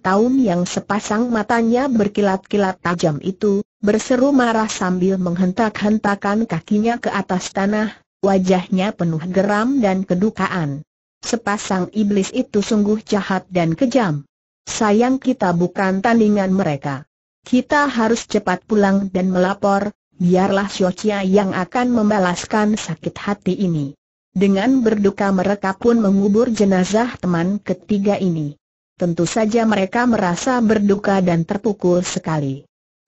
tahun yang sepasang matanya berkilat-kilat tajam itu, berseru marah sambil menghentak-hentakan kakinya ke atas tanah, wajahnya penuh geram dan kedukaan. Sepasang iblis itu sungguh jahat dan kejam. Sayang kita bukan tandingan mereka. Kita harus cepat pulang dan melapor, biarlah Syocia yang akan membalaskan sakit hati ini. Dengan berduka mereka pun mengubur jenazah teman ketiga ini. Tentu saja mereka merasa berduka dan terpukul sekali.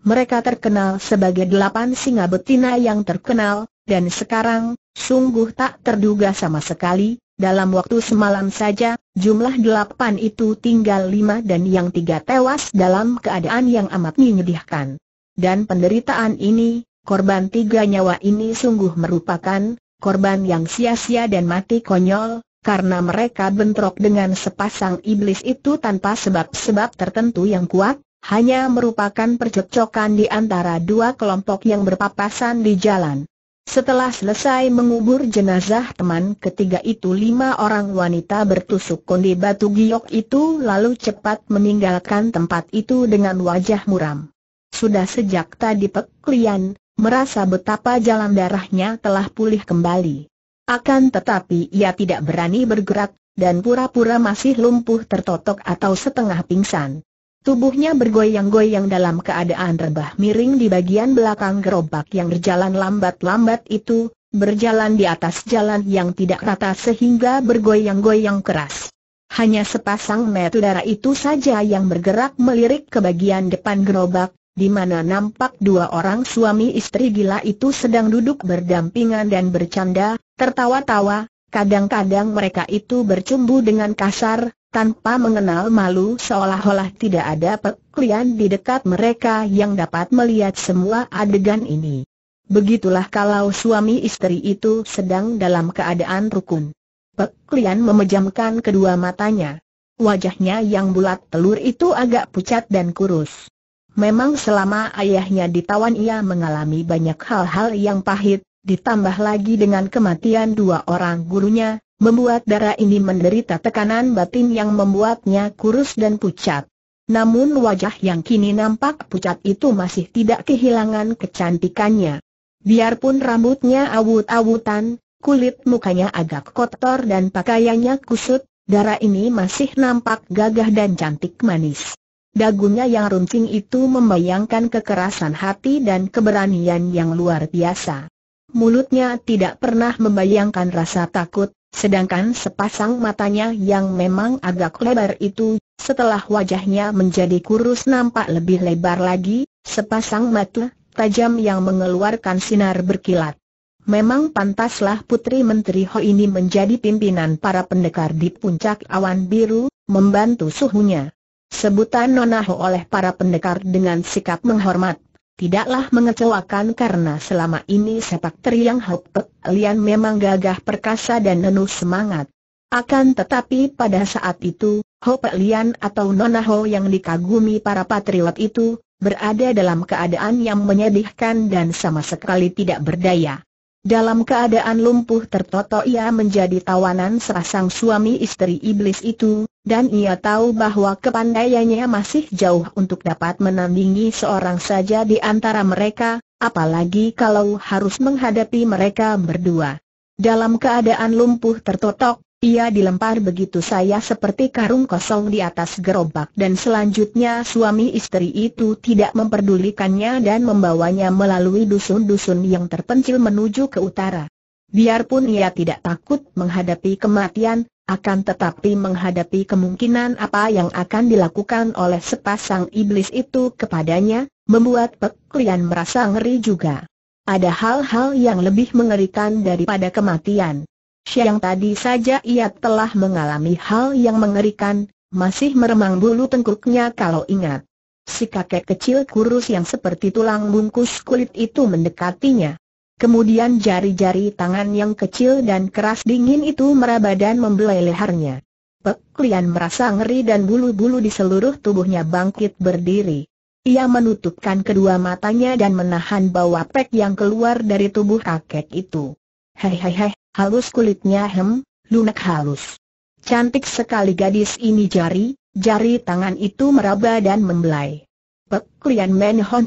Mereka terkenal sebagai delapan singa betina yang terkenal, dan sekarang, sungguh tak terduga sama sekali, dalam waktu semalam saja, jumlah delapan itu tinggal lima dan yang tiga tewas dalam keadaan yang amat menyedihkan. Dan penderitaan ini, korban tiga nyawa ini sungguh merupakan korban yang sia-sia dan mati konyol, karena mereka bentrok dengan sepasang iblis itu tanpa sebab-sebab tertentu yang kuat, hanya merupakan percocokan di antara dua kelompok yang berpapasan di jalan. Setelah selesai mengubur jenazah teman ketiga itu lima orang wanita bertusuk kondi batu giok itu lalu cepat meninggalkan tempat itu dengan wajah muram. Sudah sejak tadi Pek Lian, merasa betapa jalan darahnya telah pulih kembali. Akan tetapi ia tidak berani bergerak, dan pura-pura masih lumpuh tertotok atau setengah pingsan. Tubuhnya bergoyang-goyang dalam keadaan rebah miring di bagian belakang gerobak yang berjalan lambat-lambat itu, berjalan di atas jalan yang tidak rata sehingga bergoyang-goyang keras. Hanya sepasang mata udara itu saja yang bergerak melirik ke bagian depan gerobak, di mana nampak dua orang suami istri gila itu sedang duduk berdampingan dan bercanda, tertawa-tawa, kadang-kadang mereka itu bercumbu dengan kasar, tanpa mengenal malu seolah-olah tidak ada peklian di dekat mereka yang dapat melihat semua adegan ini. Begitulah kalau suami istri itu sedang dalam keadaan rukun. Peklian memejamkan kedua matanya. Wajahnya yang bulat telur itu agak pucat dan kurus. Memang selama ayahnya ditawan ia mengalami banyak hal-hal yang pahit, ditambah lagi dengan kematian dua orang gurunya, membuat darah ini menderita tekanan batin yang membuatnya kurus dan pucat. Namun wajah yang kini nampak pucat itu masih tidak kehilangan kecantikannya. Biarpun rambutnya awut-awutan, kulit mukanya agak kotor dan pakaiannya kusut, darah ini masih nampak gagah dan cantik manis. Dagunya yang runcing itu membayangkan kekerasan hati dan keberanian yang luar biasa. Mulutnya tidak pernah membayangkan rasa takut, Sedangkan sepasang matanya yang memang agak lebar itu, setelah wajahnya menjadi kurus nampak lebih lebar lagi, sepasang mata tajam yang mengeluarkan sinar berkilat. Memang pantaslah Putri Menteri Ho ini menjadi pimpinan para pendekar di puncak awan biru, membantu suhunya. Sebutan Nona Ho oleh para pendekar dengan sikap menghormat tidaklah mengecewakan karena selama ini sepak teriang Hop Pek Lian memang gagah perkasa dan penuh semangat. Akan tetapi pada saat itu, Hope Lian atau Nona Ho yang dikagumi para patriot itu, berada dalam keadaan yang menyedihkan dan sama sekali tidak berdaya. Dalam keadaan lumpuh tertoto, ia menjadi tawanan serasang suami istri iblis itu, dan ia tahu bahwa kepandaiannya masih jauh untuk dapat menandingi seorang saja di antara mereka, apalagi kalau harus menghadapi mereka berdua. Dalam keadaan lumpuh tertotok, ia dilempar begitu saya seperti karung kosong di atas gerobak dan selanjutnya suami istri itu tidak memperdulikannya dan membawanya melalui dusun-dusun yang terpencil menuju ke utara. Biarpun ia tidak takut menghadapi kematian, akan tetapi menghadapi kemungkinan apa yang akan dilakukan oleh sepasang iblis itu kepadanya, membuat peklian merasa ngeri juga. Ada hal-hal yang lebih mengerikan daripada kematian. Siang tadi saja ia telah mengalami hal yang mengerikan, masih meremang bulu tengkuknya kalau ingat. Si kakek kecil kurus yang seperti tulang bungkus kulit itu mendekatinya. Kemudian jari-jari tangan yang kecil dan keras dingin itu meraba dan membelai lehernya. Pek Lian merasa ngeri dan bulu-bulu di seluruh tubuhnya bangkit berdiri. Ia menutupkan kedua matanya dan menahan bau apek yang keluar dari tubuh kakek itu. Hei hei hei, halus kulitnya hem, lunak halus. Cantik sekali gadis ini jari, jari tangan itu meraba dan membelai. Pek Lian Men Hon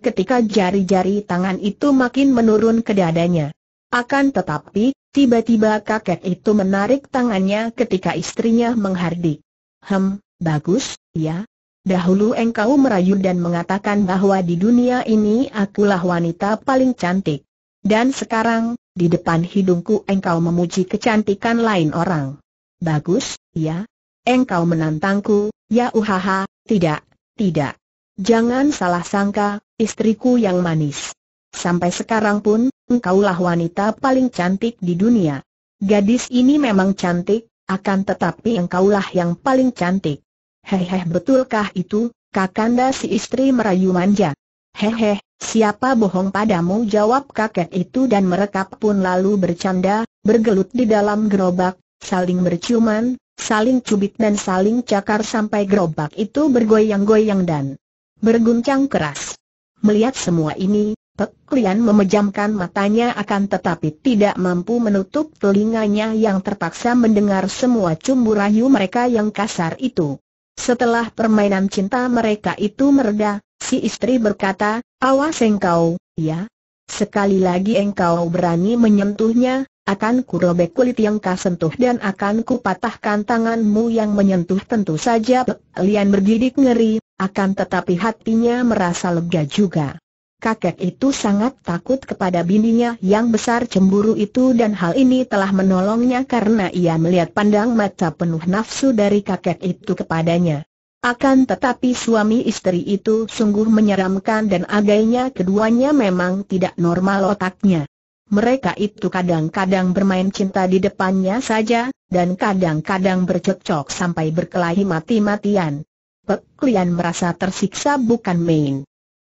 ketika jari-jari tangan itu makin menurun ke dadanya. Akan tetapi, tiba-tiba kakek itu menarik tangannya ketika istrinya menghardik. Hem, bagus, ya, Dahulu engkau merayu dan mengatakan bahwa di dunia ini akulah wanita paling cantik. Dan sekarang, di depan hidungku engkau memuji kecantikan lain orang. Bagus, ya? Engkau menantangku, ya uhaha, tidak, tidak. Jangan salah sangka, istriku yang manis. Sampai sekarang pun, engkaulah wanita paling cantik di dunia. Gadis ini memang cantik, akan tetapi engkaulah yang paling cantik. Hehehe, betulkah itu, Kakanda si istri merayu manja? Hehe, siapa bohong padamu jawab kakek itu dan mereka pun lalu bercanda, bergelut di dalam gerobak, saling berciuman, saling cubit dan saling cakar sampai gerobak itu bergoyang-goyang dan berguncang keras. Melihat semua ini, peklian memejamkan matanya akan tetapi tidak mampu menutup telinganya yang terpaksa mendengar semua cumbu rayu mereka yang kasar itu. Setelah permainan cinta mereka itu meredah, si istri berkata, awas engkau, ya. Sekali lagi engkau berani menyentuhnya, akan kurobek kulit yang kau sentuh dan akan kupatahkan tanganmu yang menyentuh tentu saja Lian bergidik ngeri, akan tetapi hatinya merasa lega juga. Kakek itu sangat takut kepada bininya yang besar cemburu itu dan hal ini telah menolongnya karena ia melihat pandang mata penuh nafsu dari kakek itu kepadanya. Akan tetapi suami istri itu sungguh menyeramkan dan agaknya keduanya memang tidak normal otaknya. Mereka itu kadang-kadang bermain cinta di depannya saja, dan kadang-kadang bercocok sampai berkelahi mati-matian. Pek merasa tersiksa bukan main.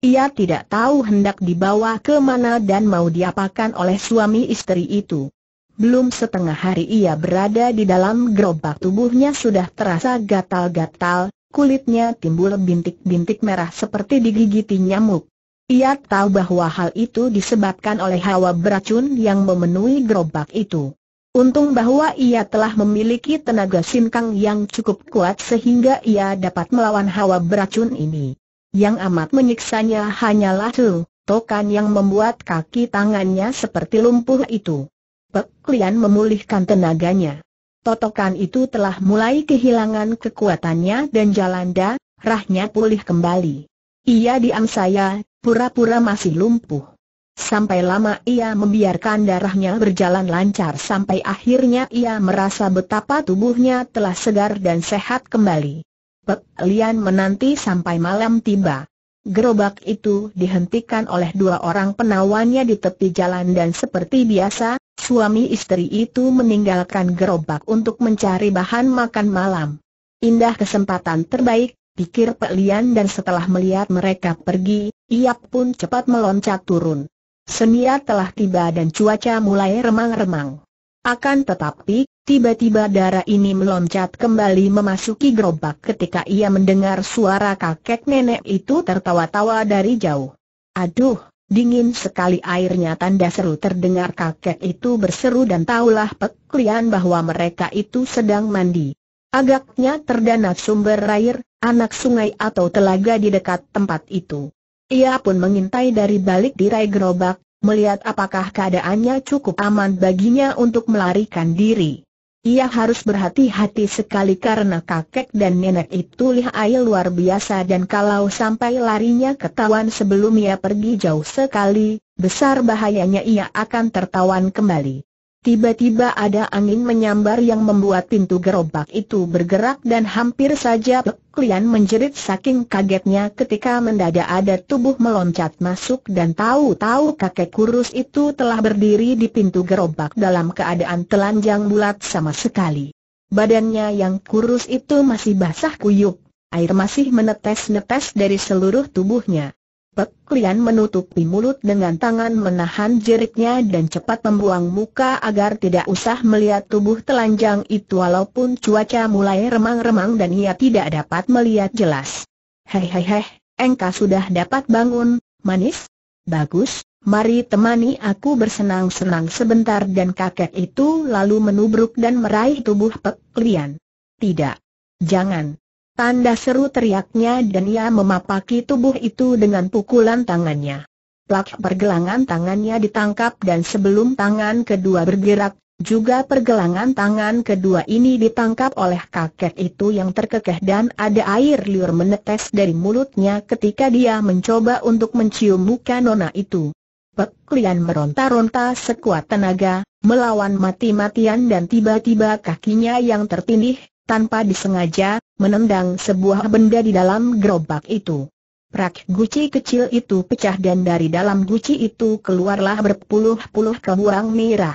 Ia tidak tahu hendak dibawa ke mana dan mau diapakan oleh suami istri itu. Belum setengah hari ia berada di dalam gerobak tubuhnya sudah terasa gatal-gatal, kulitnya timbul bintik-bintik merah seperti digigiti nyamuk. Ia tahu bahwa hal itu disebabkan oleh hawa beracun yang memenuhi gerobak itu. Untung bahwa ia telah memiliki tenaga sinkang yang cukup kuat sehingga ia dapat melawan hawa beracun ini. Yang amat menyiksanya hanyalah tu, tokan yang membuat kaki tangannya seperti lumpuh itu. Pek Lian memulihkan tenaganya totokan itu telah mulai kehilangan kekuatannya dan Jalanda, rahnya pulih kembali. Ia diam saya, pura-pura masih lumpuh. Sampai lama ia membiarkan darahnya berjalan lancar sampai akhirnya ia merasa betapa tubuhnya telah segar dan sehat kembali. Pek Lian menanti sampai malam tiba. Gerobak itu dihentikan oleh dua orang penawannya di tepi jalan dan seperti biasa, Suami istri itu meninggalkan gerobak untuk mencari bahan makan malam. Indah kesempatan terbaik, pikir Pak Lian dan setelah melihat mereka pergi, ia pun cepat meloncat turun. Senia telah tiba dan cuaca mulai remang-remang. Akan tetapi, tiba-tiba darah ini meloncat kembali memasuki gerobak ketika ia mendengar suara kakek nenek itu tertawa-tawa dari jauh. Aduh, Dingin sekali airnya tanda seru terdengar kakek itu berseru dan taulah peklian bahwa mereka itu sedang mandi. Agaknya terdana sumber air, anak sungai atau telaga di dekat tempat itu. Ia pun mengintai dari balik tirai gerobak, melihat apakah keadaannya cukup aman baginya untuk melarikan diri. Ia harus berhati-hati sekali karena kakek dan nenek itu lihai luar biasa dan kalau sampai larinya ketahuan sebelum ia pergi jauh sekali, besar bahayanya ia akan tertawan kembali. Tiba-tiba ada angin menyambar yang membuat pintu gerobak itu bergerak dan hampir saja klien menjerit saking kagetnya ketika mendadak ada tubuh meloncat masuk dan tahu-tahu kakek kurus itu telah berdiri di pintu gerobak dalam keadaan telanjang bulat sama sekali. Badannya yang kurus itu masih basah kuyup, air masih menetes-netes dari seluruh tubuhnya. Pek Lian menutupi mulut dengan tangan menahan jeritnya dan cepat membuang muka agar tidak usah melihat tubuh telanjang itu walaupun cuaca mulai remang-remang dan ia tidak dapat melihat jelas. Hei hei hei, engkau sudah dapat bangun, manis? Bagus, mari temani aku bersenang-senang sebentar dan kakek itu lalu menubruk dan meraih tubuh Pek Lian. Tidak. Jangan. Tanda seru teriaknya dan ia memapaki tubuh itu dengan pukulan tangannya. Plak pergelangan tangannya ditangkap dan sebelum tangan kedua bergerak, juga pergelangan tangan kedua ini ditangkap oleh kakek itu yang terkekeh dan ada air liur menetes dari mulutnya ketika dia mencoba untuk mencium muka nona itu. Peklian meronta-ronta sekuat tenaga, melawan mati-matian dan tiba-tiba kakinya yang tertindih, tanpa disengaja, menendang sebuah benda di dalam gerobak itu. Prak guci kecil itu pecah dan dari dalam guci itu keluarlah berpuluh-puluh kehurang merah.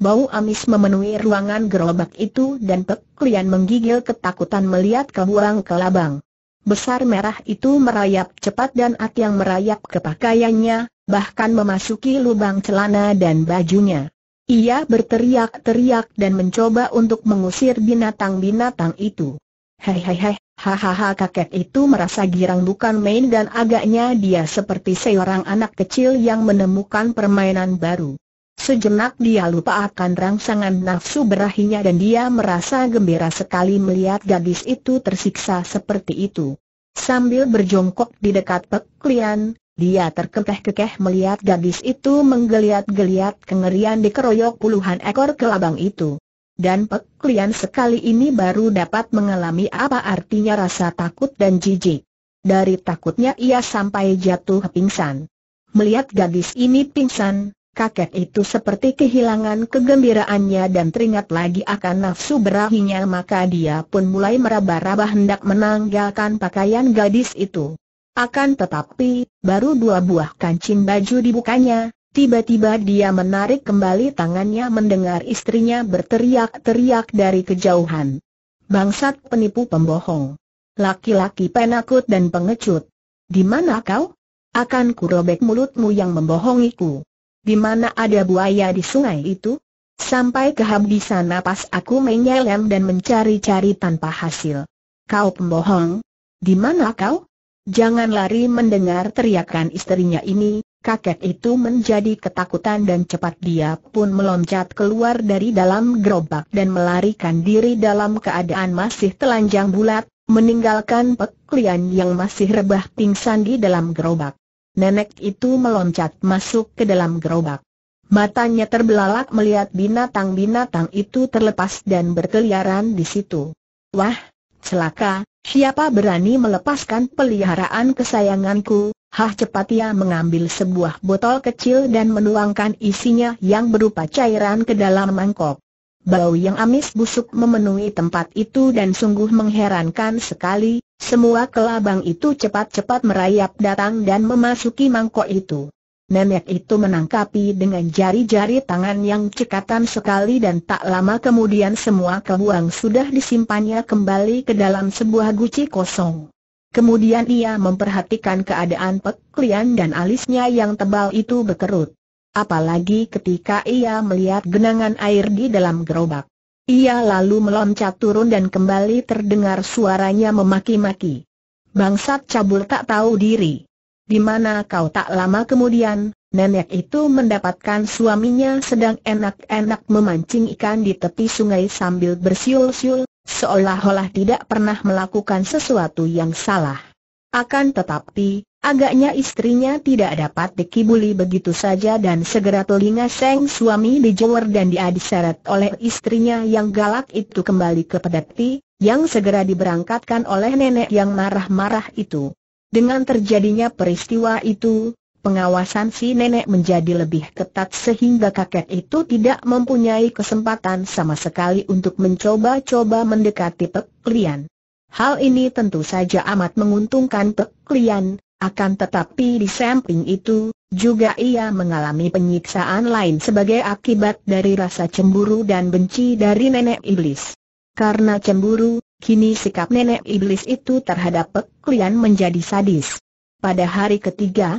Bau amis memenuhi ruangan gerobak itu dan Pek klien menggigil ketakutan melihat kebuang kelabang. Besar merah itu merayap cepat dan At yang merayap ke pakaiannya, bahkan memasuki lubang celana dan bajunya. Ia berteriak-teriak dan mencoba untuk mengusir binatang-binatang itu. Hei hei hei, hahaha kakek itu merasa girang bukan main dan agaknya dia seperti seorang anak kecil yang menemukan permainan baru. Sejenak dia lupa akan rangsangan nafsu berahinya dan dia merasa gembira sekali melihat gadis itu tersiksa seperti itu. Sambil berjongkok di dekat peklian, dia terkekeh-kekeh melihat gadis itu menggeliat-geliat kengerian dikeroyok puluhan ekor kelabang itu dan Pek sekali ini baru dapat mengalami apa artinya rasa takut dan jijik. Dari takutnya ia sampai jatuh pingsan. Melihat gadis ini pingsan, kakek itu seperti kehilangan kegembiraannya dan teringat lagi akan nafsu berahinya maka dia pun mulai meraba-raba hendak menanggalkan pakaian gadis itu. Akan tetapi, baru dua buah kancing baju dibukanya, Tiba-tiba dia menarik kembali tangannya mendengar istrinya berteriak-teriak dari kejauhan. Bangsat penipu pembohong. Laki-laki penakut dan pengecut. Di mana kau? Akan kurobek mulutmu yang membohongiku. Di mana ada buaya di sungai itu? Sampai kehabisan napas aku menyelam dan mencari-cari tanpa hasil. Kau pembohong? Di mana kau? Jangan lari mendengar teriakan istrinya ini, Kakek itu menjadi ketakutan dan cepat dia pun meloncat keluar dari dalam gerobak dan melarikan diri dalam keadaan masih telanjang bulat, meninggalkan peklian yang masih rebah pingsan di dalam gerobak. Nenek itu meloncat masuk ke dalam gerobak. Matanya terbelalak melihat binatang-binatang itu terlepas dan berkeliaran di situ. Wah, celaka, siapa berani melepaskan peliharaan kesayanganku, Hah cepat ia mengambil sebuah botol kecil dan menuangkan isinya yang berupa cairan ke dalam mangkok. Bau yang amis busuk memenuhi tempat itu dan sungguh mengherankan sekali, semua kelabang itu cepat-cepat merayap datang dan memasuki mangkok itu. Nenek itu menangkapi dengan jari-jari tangan yang cekatan sekali dan tak lama kemudian semua kebuang sudah disimpannya kembali ke dalam sebuah guci kosong. Kemudian ia memperhatikan keadaan Pek dan alisnya yang tebal itu berkerut. Apalagi ketika ia melihat genangan air di dalam gerobak. Ia lalu meloncat turun dan kembali terdengar suaranya memaki-maki. Bangsat cabul tak tahu diri. Di mana kau tak lama kemudian, nenek itu mendapatkan suaminya sedang enak-enak memancing ikan di tepi sungai sambil bersiul-siul, seolah-olah tidak pernah melakukan sesuatu yang salah. Akan tetapi, agaknya istrinya tidak dapat dikibuli begitu saja dan segera telinga Seng suami dijewer dan diadiseret oleh istrinya yang galak itu kembali ke pedati, yang segera diberangkatkan oleh nenek yang marah-marah itu. Dengan terjadinya peristiwa itu, pengawasan si nenek menjadi lebih ketat sehingga kakek itu tidak mempunyai kesempatan sama sekali untuk mencoba-coba mendekati Pek Lian. Hal ini tentu saja amat menguntungkan Pek Lian, akan tetapi di samping itu, juga ia mengalami penyiksaan lain sebagai akibat dari rasa cemburu dan benci dari nenek iblis. Karena cemburu, kini sikap nenek iblis itu terhadap Pek Lian menjadi sadis. Pada hari ketiga,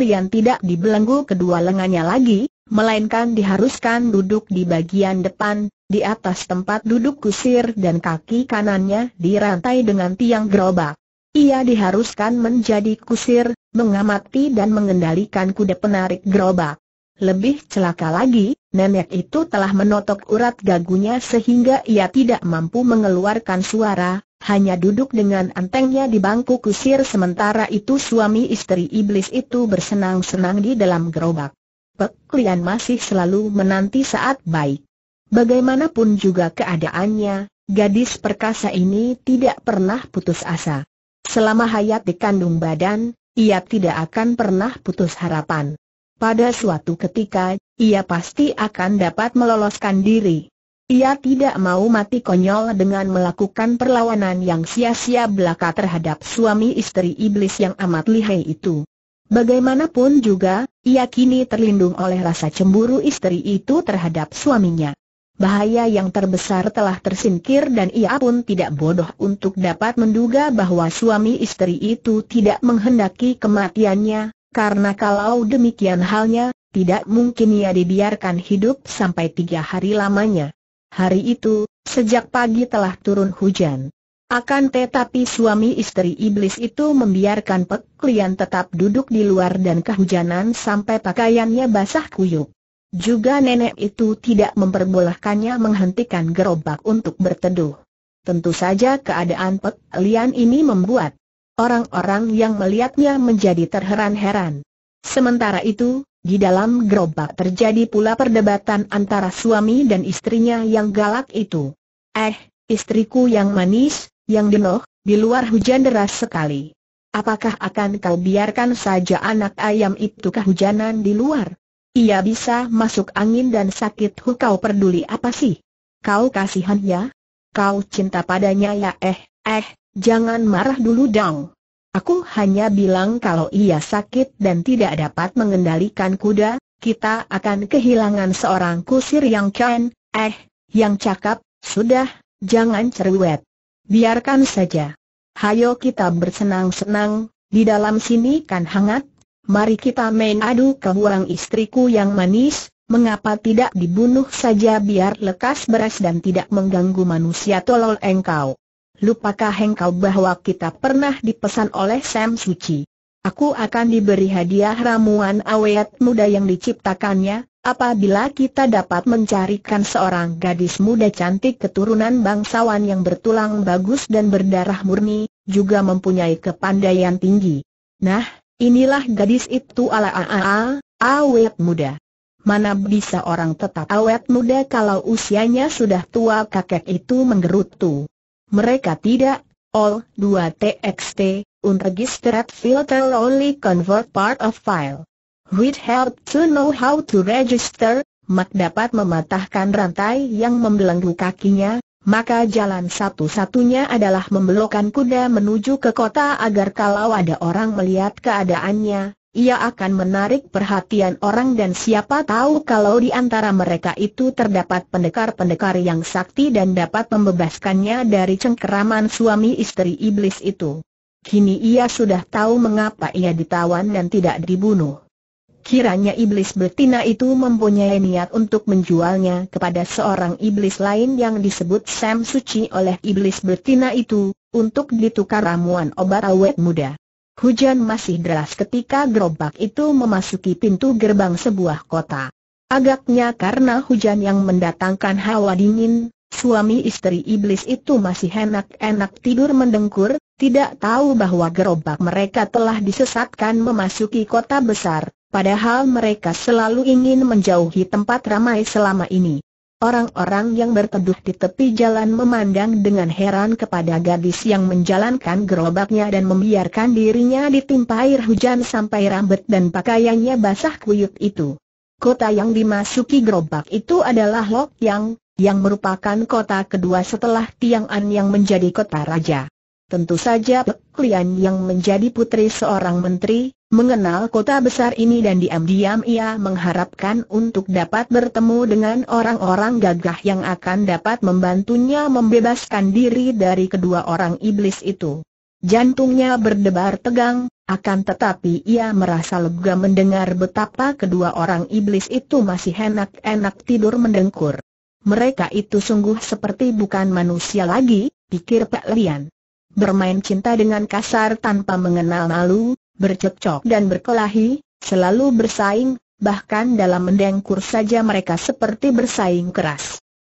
Lian tidak dibelenggu kedua lengannya lagi, melainkan diharuskan duduk di bagian depan, di atas tempat duduk kusir dan kaki kanannya dirantai dengan tiang gerobak. Ia diharuskan menjadi kusir, mengamati dan mengendalikan kuda penarik gerobak. Lebih celaka lagi, nenek itu telah menotok urat gagunya sehingga ia tidak mampu mengeluarkan suara, hanya duduk dengan antengnya di bangku kusir sementara itu suami istri iblis itu bersenang-senang di dalam gerobak. Pek masih selalu menanti saat baik. Bagaimanapun juga keadaannya, gadis perkasa ini tidak pernah putus asa. Selama hayat dikandung badan, ia tidak akan pernah putus harapan. Pada suatu ketika, ia pasti akan dapat meloloskan diri. Ia tidak mau mati konyol dengan melakukan perlawanan yang sia-sia belaka terhadap suami istri iblis yang amat lihai itu. Bagaimanapun juga, ia kini terlindung oleh rasa cemburu istri itu terhadap suaminya. Bahaya yang terbesar telah tersingkir dan ia pun tidak bodoh untuk dapat menduga bahwa suami istri itu tidak menghendaki kematiannya, karena kalau demikian halnya, tidak mungkin ia dibiarkan hidup sampai tiga hari lamanya. Hari itu, sejak pagi telah turun hujan. Akan tetapi suami istri iblis itu membiarkan Pek Lian tetap duduk di luar dan kehujanan sampai pakaiannya basah kuyuk. Juga nenek itu tidak memperbolehkannya menghentikan gerobak untuk berteduh. Tentu saja keadaan Pek Lian ini membuat orang-orang yang melihatnya menjadi terheran-heran. Sementara itu, di dalam gerobak terjadi pula perdebatan antara suami dan istrinya yang galak itu. Eh, istriku yang manis, yang denoh, di luar hujan deras sekali. Apakah akan kau biarkan saja anak ayam itu kehujanan di luar? Ia bisa masuk angin dan sakit hu kau peduli apa sih? Kau kasihan ya? Kau cinta padanya ya eh, eh, jangan marah dulu dong. Aku hanya bilang kalau ia sakit dan tidak dapat mengendalikan kuda, kita akan kehilangan seorang kusir yang keren, eh, yang cakap, sudah, jangan cerewet. Biarkan saja. Hayo kita bersenang-senang, di dalam sini kan hangat, mari kita main adu kebuang istriku yang manis, mengapa tidak dibunuh saja biar lekas beras dan tidak mengganggu manusia tolol engkau lupakah engkau bahwa kita pernah dipesan oleh Sam Suci? Aku akan diberi hadiah ramuan awet muda yang diciptakannya, apabila kita dapat mencarikan seorang gadis muda cantik keturunan bangsawan yang bertulang bagus dan berdarah murni, juga mempunyai kepandaian tinggi. Nah, inilah gadis itu ala ala awet muda. Mana bisa orang tetap awet muda kalau usianya sudah tua kakek itu menggerutu. Mereka tidak, all 2 TXT, unregistered filter only convert part of file. With help to know how to register, Mac dapat mematahkan rantai yang membelenggu kakinya, maka jalan satu-satunya adalah membelokkan kuda menuju ke kota agar kalau ada orang melihat keadaannya, ia akan menarik perhatian orang dan siapa tahu kalau di antara mereka itu terdapat pendekar-pendekar yang sakti dan dapat membebaskannya dari cengkeraman suami istri iblis itu. Kini ia sudah tahu mengapa ia ditawan dan tidak dibunuh. Kiranya iblis betina itu mempunyai niat untuk menjualnya kepada seorang iblis lain yang disebut Sam Suci oleh iblis betina itu, untuk ditukar ramuan obat awet muda. Hujan masih deras ketika gerobak itu memasuki pintu gerbang sebuah kota. Agaknya karena hujan yang mendatangkan hawa dingin, suami istri iblis itu masih enak-enak tidur mendengkur, tidak tahu bahwa gerobak mereka telah disesatkan memasuki kota besar, padahal mereka selalu ingin menjauhi tempat ramai selama ini. Orang-orang yang berteduh di tepi jalan memandang dengan heran kepada gadis yang menjalankan gerobaknya dan membiarkan dirinya ditimpa air hujan sampai rambut dan pakaiannya basah kuyup itu. Kota yang dimasuki gerobak itu adalah Lok Yang, yang merupakan kota kedua setelah Tiang'an yang menjadi kota raja. Tentu saja Pek Lian yang menjadi putri seorang menteri, Mengenal kota besar ini dan diam-diam ia mengharapkan untuk dapat bertemu dengan orang-orang gagah yang akan dapat membantunya membebaskan diri dari kedua orang iblis itu. Jantungnya berdebar tegang, akan tetapi ia merasa lega mendengar betapa kedua orang iblis itu masih enak-enak tidur mendengkur. Mereka itu sungguh seperti bukan manusia lagi, pikir Pak Lian. Bermain cinta dengan kasar tanpa mengenal malu, bercekcok dan berkelahi, selalu bersaing, bahkan dalam mendengkur saja mereka seperti bersaing keras.